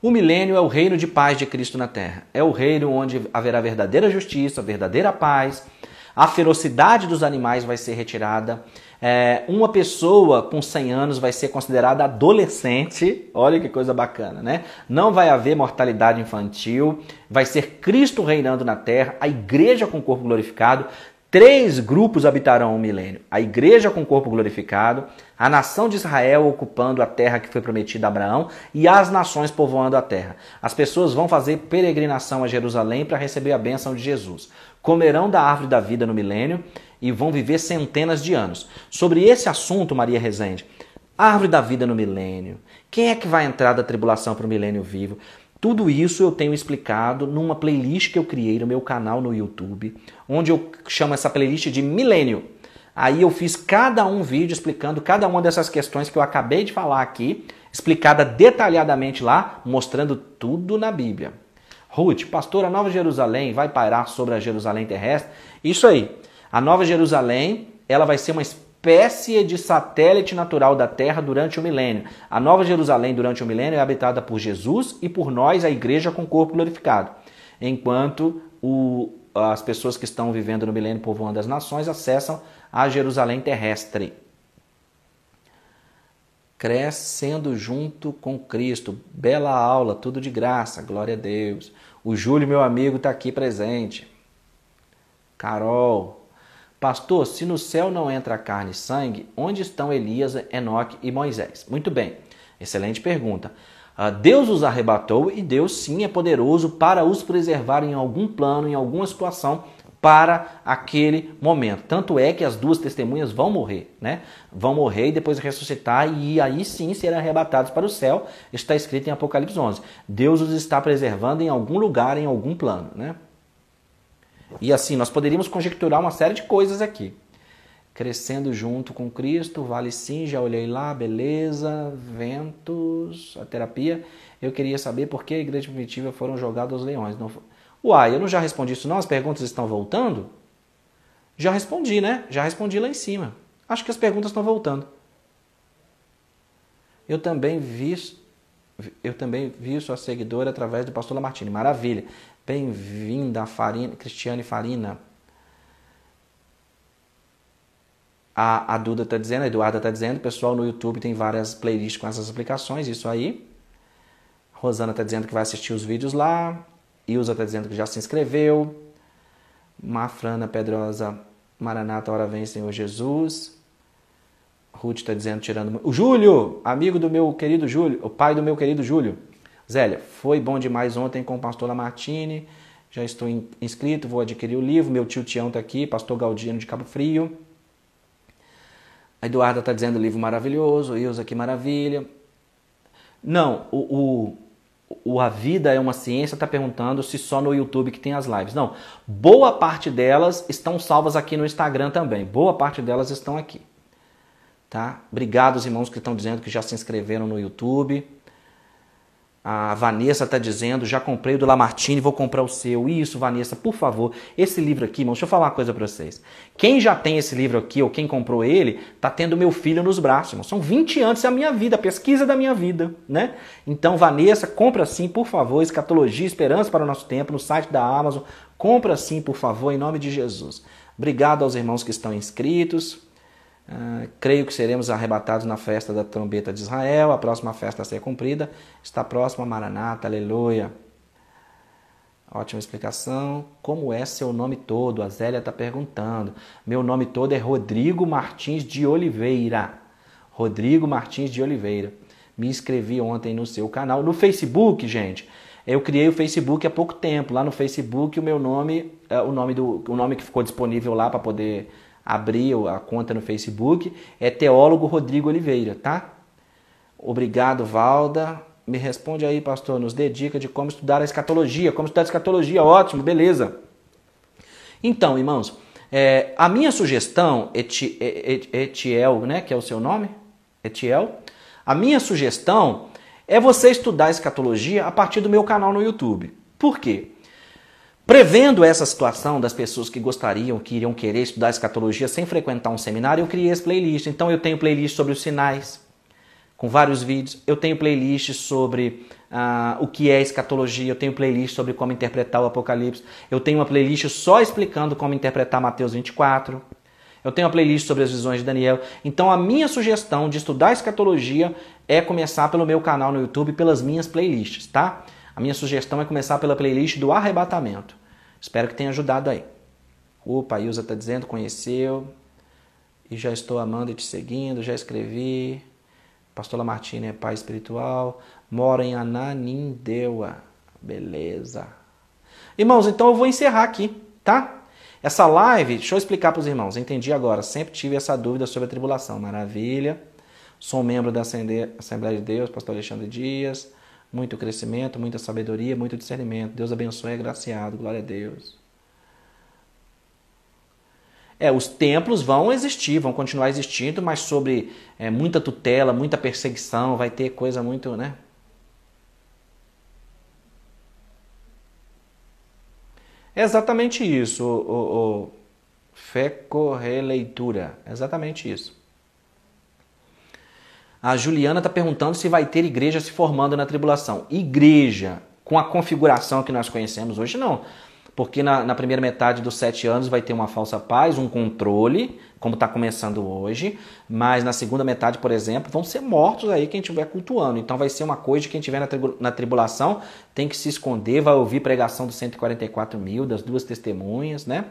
O milênio é o reino de paz de Cristo na terra. É o reino onde haverá verdadeira justiça, verdadeira paz. A ferocidade dos animais vai ser retirada. É, uma pessoa com 100 anos vai ser considerada adolescente. Olha que coisa bacana, né? Não vai haver mortalidade infantil. Vai ser Cristo reinando na terra, a igreja com o corpo glorificado. Três grupos habitarão o milênio: a igreja com o corpo glorificado, a nação de Israel ocupando a terra que foi prometida a Abraão e as nações povoando a terra. As pessoas vão fazer peregrinação a Jerusalém para receber a bênção de Jesus. Comerão da árvore da vida no milênio e vão viver centenas de anos. Sobre esse assunto, Maria Rezende, árvore da vida no milênio, quem é que vai entrar da tribulação para o milênio vivo? Tudo isso eu tenho explicado numa playlist que eu criei no meu canal no YouTube, onde eu chamo essa playlist de Milênio. Aí eu fiz cada um vídeo explicando cada uma dessas questões que eu acabei de falar aqui, explicada detalhadamente lá, mostrando tudo na Bíblia. Ruth, pastora, Nova Jerusalém vai pairar sobre a Jerusalém terrestre? Isso aí. A Nova Jerusalém, ela vai ser uma espécie de satélite natural da Terra durante o milênio. A Nova Jerusalém durante o milênio é habitada por Jesus e por nós, a igreja com o corpo glorificado. Enquanto o, as pessoas que estão vivendo no milênio povoando as nações acessam a Jerusalém terrestre. Crescendo junto com Cristo. Bela aula, tudo de graça, glória a Deus. O Júlio, meu amigo, está aqui presente. Carol, Pastor, se no céu não entra carne e sangue, onde estão Elias, Enoque e Moisés? Muito bem, excelente pergunta. Ah, Deus os arrebatou e Deus sim é poderoso para os preservar em algum plano, em alguma situação para aquele momento. Tanto é que as duas testemunhas vão morrer, né? Vão morrer e depois ressuscitar e aí sim serão arrebatados para o céu. Está escrito em Apocalipse 11. Deus os está preservando em algum lugar, em algum plano, né? E assim, nós poderíamos conjecturar uma série de coisas aqui. Crescendo junto com Cristo, vale sim, já olhei lá, beleza, ventos, a terapia. Eu queria saber por que a igreja primitiva foram jogados aos leões. Não... Uai, eu não já respondi isso não? As perguntas estão voltando? Já respondi, né? Já respondi lá em cima. Acho que as perguntas estão voltando. Eu também vi eu também vi sua seguidora através do pastor Lamartine. Maravilha. Bem-vinda, Farina, Cristiane Farina. A, a Duda está dizendo, a Eduarda está dizendo, pessoal no YouTube tem várias playlists com essas aplicações, isso aí. Rosana está dizendo que vai assistir os vídeos lá. Ilza está dizendo que já se inscreveu. Mafrana Pedrosa, Maranata, hora vem, Senhor Jesus. Ruth está dizendo, tirando. O Júlio, amigo do meu querido Júlio, o pai do meu querido Júlio. Zélia, foi bom demais ontem com o pastor Lamartine, já estou inscrito, vou adquirir o livro, meu tio Tião está aqui, pastor Galdino de Cabo Frio. A Eduarda está dizendo livro maravilhoso, Ilza, que maravilha. Não, o, o, o A Vida é uma Ciência está perguntando se só no YouTube que tem as lives. Não, boa parte delas estão salvas aqui no Instagram também. Boa parte delas estão aqui. Tá? Obrigado os irmãos que estão dizendo que já se inscreveram no YouTube. A Vanessa está dizendo, já comprei o do Lamartine, vou comprar o seu. Isso, Vanessa, por favor, esse livro aqui, irmão, deixa eu falar uma coisa para vocês. Quem já tem esse livro aqui, ou quem comprou ele, tá tendo meu filho nos braços, irmão. São 20 anos, da é minha vida, a pesquisa da minha vida, né? Então, Vanessa, compra sim, por favor, Escatologia Esperança para o Nosso Tempo, no site da Amazon. Compra sim, por favor, em nome de Jesus. Obrigado aos irmãos que estão inscritos. Ah, creio que seremos arrebatados na festa da trombeta de Israel, a próxima festa a ser cumprida está próxima, Maranata, aleluia. Ótima explicação. Como é seu nome todo? A Zélia está perguntando. Meu nome todo é Rodrigo Martins de Oliveira. Rodrigo Martins de Oliveira. Me inscrevi ontem no seu canal, no Facebook, gente. Eu criei o Facebook há pouco tempo. Lá no Facebook, o meu nome, eh, o nome, do, o nome que ficou disponível lá para poder abrir a conta no Facebook, é teólogo Rodrigo Oliveira, tá? Obrigado, Valda. Me responde aí, pastor, nos dê dica de como estudar a escatologia. Como estudar a escatologia, ótimo, beleza. Então, irmãos, é, a minha sugestão, Eti, et, Etiel, né, que é o seu nome? Etiel. A minha sugestão é você estudar escatologia a partir do meu canal no YouTube. Por quê? Prevendo essa situação das pessoas que gostariam, que iriam querer estudar escatologia sem frequentar um seminário, eu criei as playlists. Então eu tenho playlist sobre os sinais, com vários vídeos. Eu tenho playlist sobre ah, o que é escatologia. Eu tenho playlist sobre como interpretar o Apocalipse. Eu tenho uma playlist só explicando como interpretar Mateus 24. Eu tenho uma playlist sobre as visões de Daniel. Então a minha sugestão de estudar escatologia é começar pelo meu canal no YouTube, pelas minhas playlists, tá? A minha sugestão é começar pela playlist do arrebatamento. Espero que tenha ajudado aí. Opa, a Ilza está dizendo, conheceu. E já estou amando e te seguindo, já escrevi. Pastora Martina é pai espiritual. Mora em Ananindeua. Beleza. Irmãos, então eu vou encerrar aqui, tá? Essa live, deixa eu explicar para os irmãos. Entendi agora. Sempre tive essa dúvida sobre a tribulação. Maravilha. Sou membro da Assembleia de Deus, pastor Alexandre Dias muito crescimento, muita sabedoria, muito discernimento. Deus abençoe, é agraciado, glória a Deus. É, os templos vão existir, vão continuar existindo, mas sobre é, muita tutela, muita perseguição, vai ter coisa muito, né? É exatamente isso, o, o, o É exatamente isso. A Juliana está perguntando se vai ter igreja se formando na tribulação. Igreja, com a configuração que nós conhecemos hoje, não. Porque na, na primeira metade dos sete anos vai ter uma falsa paz, um controle, como está começando hoje. Mas na segunda metade, por exemplo, vão ser mortos aí quem estiver cultuando. Então vai ser uma coisa de quem estiver na, na tribulação tem que se esconder, vai ouvir pregação dos 144 mil, das duas testemunhas, né?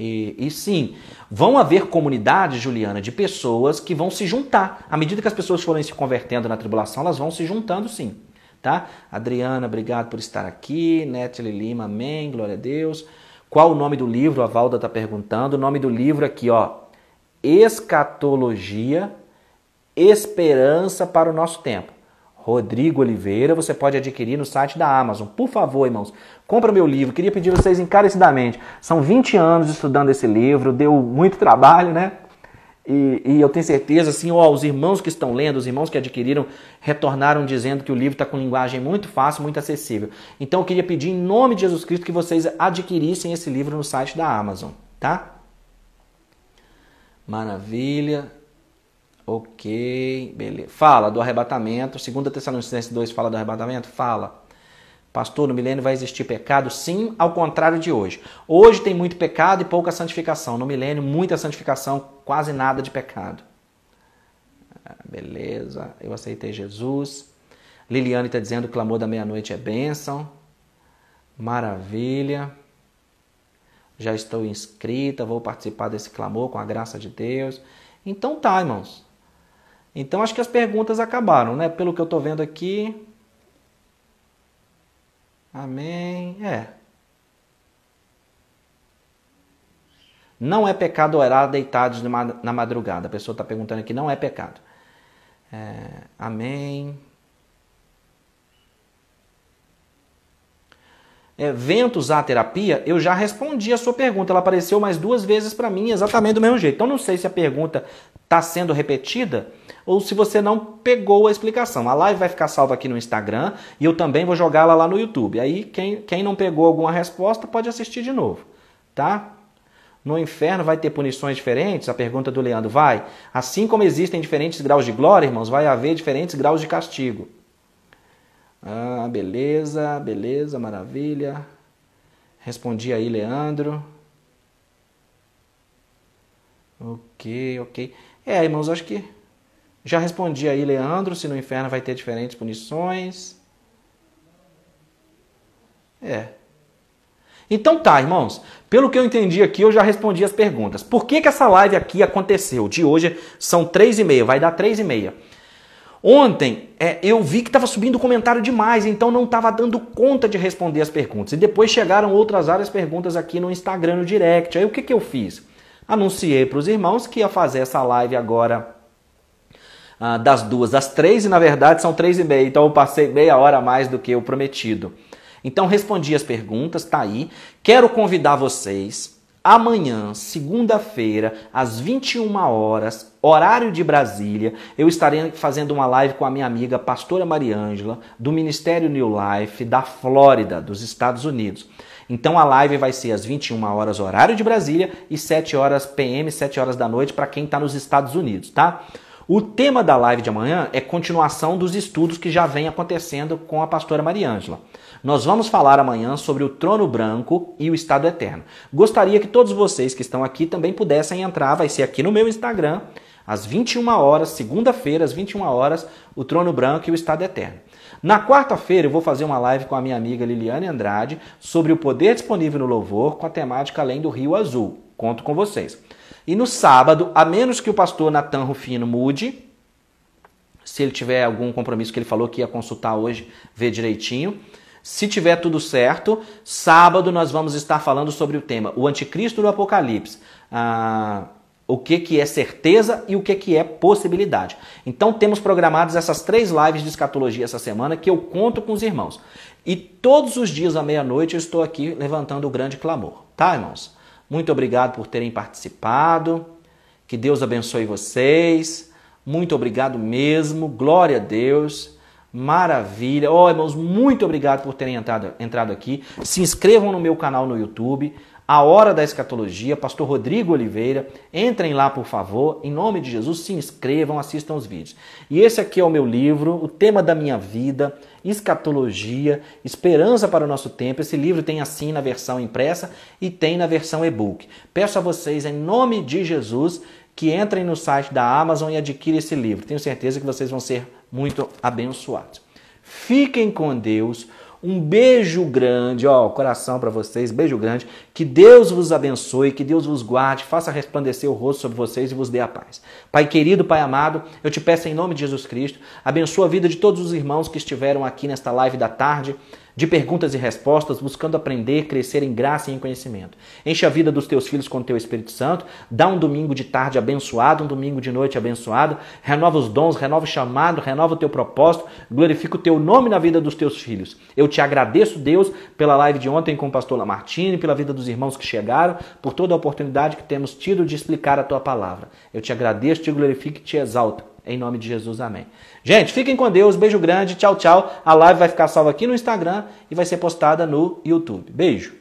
E, e, sim, vão haver comunidades, Juliana, de pessoas que vão se juntar. À medida que as pessoas forem se convertendo na tribulação, elas vão se juntando, sim. Tá? Adriana, obrigado por estar aqui. Nathalie Lima, amém, glória a Deus. Qual o nome do livro? A Valda está perguntando. O nome do livro aqui, ó. Escatologia, Esperança para o Nosso Tempo. Rodrigo Oliveira. Você pode adquirir no site da Amazon. Por favor, irmãos, compra meu livro. Queria pedir a vocês encarecidamente. São 20 anos estudando esse livro, deu muito trabalho, né? E, e, eu tenho certeza, assim, ó, os irmãos que estão lendo, os irmãos que adquiriram, retornaram dizendo que o livro está com linguagem muito fácil, muito acessível. Então eu queria pedir, em nome de Jesus Cristo, que vocês adquirissem esse livro no site da Amazon, tá? Maravilha. Ok, beleza. Fala do arrebatamento. Segunda Tessalonicenses 2 fala do arrebatamento? Fala. Pastor, no milênio vai existir pecado? Sim, ao contrário de hoje. Hoje tem muito pecado e pouca santificação. No milênio, muita santificação, quase nada de pecado. Ah, beleza, eu aceitei Jesus. Liliane está dizendo que o clamor da meia-noite é bênção. Maravilha. Já estou inscrita, vou participar desse clamor com a graça de Deus. Então tá, irmãos. Então acho que as perguntas acabaram, né? Pelo que eu estou vendo aqui. Amém. É. Não é pecado orar deitados na madrugada. A pessoa está perguntando aqui, não é pecado. É, amém. É, ventos à terapia, eu já respondi a sua pergunta. Ela apareceu mais duas vezes para mim, exatamente do mesmo jeito. Então não sei se a pergunta está sendo repetida ou se você não pegou a explicação. A live vai ficar salva aqui no Instagram e eu também vou jogá-la lá no YouTube. Aí quem, quem não pegou alguma resposta pode assistir de novo, tá? No inferno vai ter punições diferentes? A pergunta do Leandro vai. Assim como existem diferentes graus de glória, irmãos, vai haver diferentes graus de castigo. Ah, beleza, beleza, maravilha. Respondi aí, Leandro. Ok, ok. É, irmãos, acho que já respondi aí, Leandro, se no inferno vai ter diferentes punições. É. Então tá, irmãos. Pelo que eu entendi aqui, eu já respondi as perguntas. Por que, que essa live aqui aconteceu? De hoje são três e meia, vai dar três e meia. Ontem é, eu vi que estava subindo comentário demais, então não estava dando conta de responder as perguntas. E depois chegaram outras áreas perguntas aqui no Instagram, no direct. Aí o que, que eu fiz? Anunciei para os irmãos que ia fazer essa live agora ah, das duas às três, e na verdade são três e meia, então eu passei meia hora a mais do que o prometido. Então respondi as perguntas, tá aí. Quero convidar vocês amanhã, segunda-feira, às 21 horas, horário de Brasília, eu estarei fazendo uma live com a minha amiga pastora Mariângela, do Ministério New Life da Flórida, dos Estados Unidos. Então a live vai ser às 21 horas horário de Brasília e 7 horas PM, 7 horas da noite para quem está nos Estados Unidos, tá? O tema da live de amanhã é continuação dos estudos que já vem acontecendo com a pastora Mariângela. Nós vamos falar amanhã sobre o trono branco e o estado eterno. Gostaria que todos vocês que estão aqui também pudessem entrar, vai ser aqui no meu Instagram, às 21 horas, segunda-feira, às 21 horas, o trono branco e o estado eterno. Na quarta-feira eu vou fazer uma live com a minha amiga Liliane Andrade sobre o poder disponível no louvor com a temática Além do Rio Azul. Conto com vocês. E no sábado, a menos que o pastor Natan Rufino mude, se ele tiver algum compromisso que ele falou que ia consultar hoje, vê direitinho. Se tiver tudo certo, sábado nós vamos estar falando sobre o tema O Anticristo do Apocalipse. Ah, o que, que é certeza e o que, que é possibilidade. Então temos programadas essas três lives de escatologia essa semana que eu conto com os irmãos. E todos os dias à meia-noite eu estou aqui levantando o grande clamor, tá, irmãos? Muito obrigado por terem participado. Que Deus abençoe vocês. Muito obrigado mesmo. Glória a Deus. Maravilha. Ó, oh, irmãos, muito obrigado por terem entrado, entrado aqui. Se inscrevam no meu canal no YouTube. A Hora da Escatologia, pastor Rodrigo Oliveira. Entrem lá, por favor. Em nome de Jesus, se inscrevam, assistam os vídeos. E esse aqui é o meu livro, o tema da minha vida, Escatologia, Esperança para o Nosso Tempo. Esse livro tem assim na versão impressa e tem na versão e-book. Peço a vocês, em nome de Jesus, que entrem no site da Amazon e adquirem esse livro. Tenho certeza que vocês vão ser muito abençoados. Fiquem com Deus. Um beijo grande, ó, coração para vocês, beijo grande. Que Deus vos abençoe, que Deus vos guarde, faça resplandecer o rosto sobre vocês e vos dê a paz. Pai querido, Pai amado, eu te peço em nome de Jesus Cristo, abençoa a vida de todos os irmãos que estiveram aqui nesta live da tarde de perguntas e respostas, buscando aprender, crescer em graça e em conhecimento. Enche a vida dos teus filhos com o teu Espírito Santo, dá um domingo de tarde abençoado, um domingo de noite abençoado, renova os dons, renova o chamado, renova o teu propósito, glorifica o teu nome na vida dos teus filhos. Eu te agradeço, Deus, pela live de ontem com o pastor Lamartine, pela vida dos irmãos que chegaram, por toda a oportunidade que temos tido de explicar a tua palavra. Eu te agradeço, te glorifico e te exalto. Em nome de Jesus, amém. Gente, fiquem com Deus, beijo grande, tchau, tchau. A live vai ficar salva aqui no Instagram e vai ser postada no YouTube. Beijo.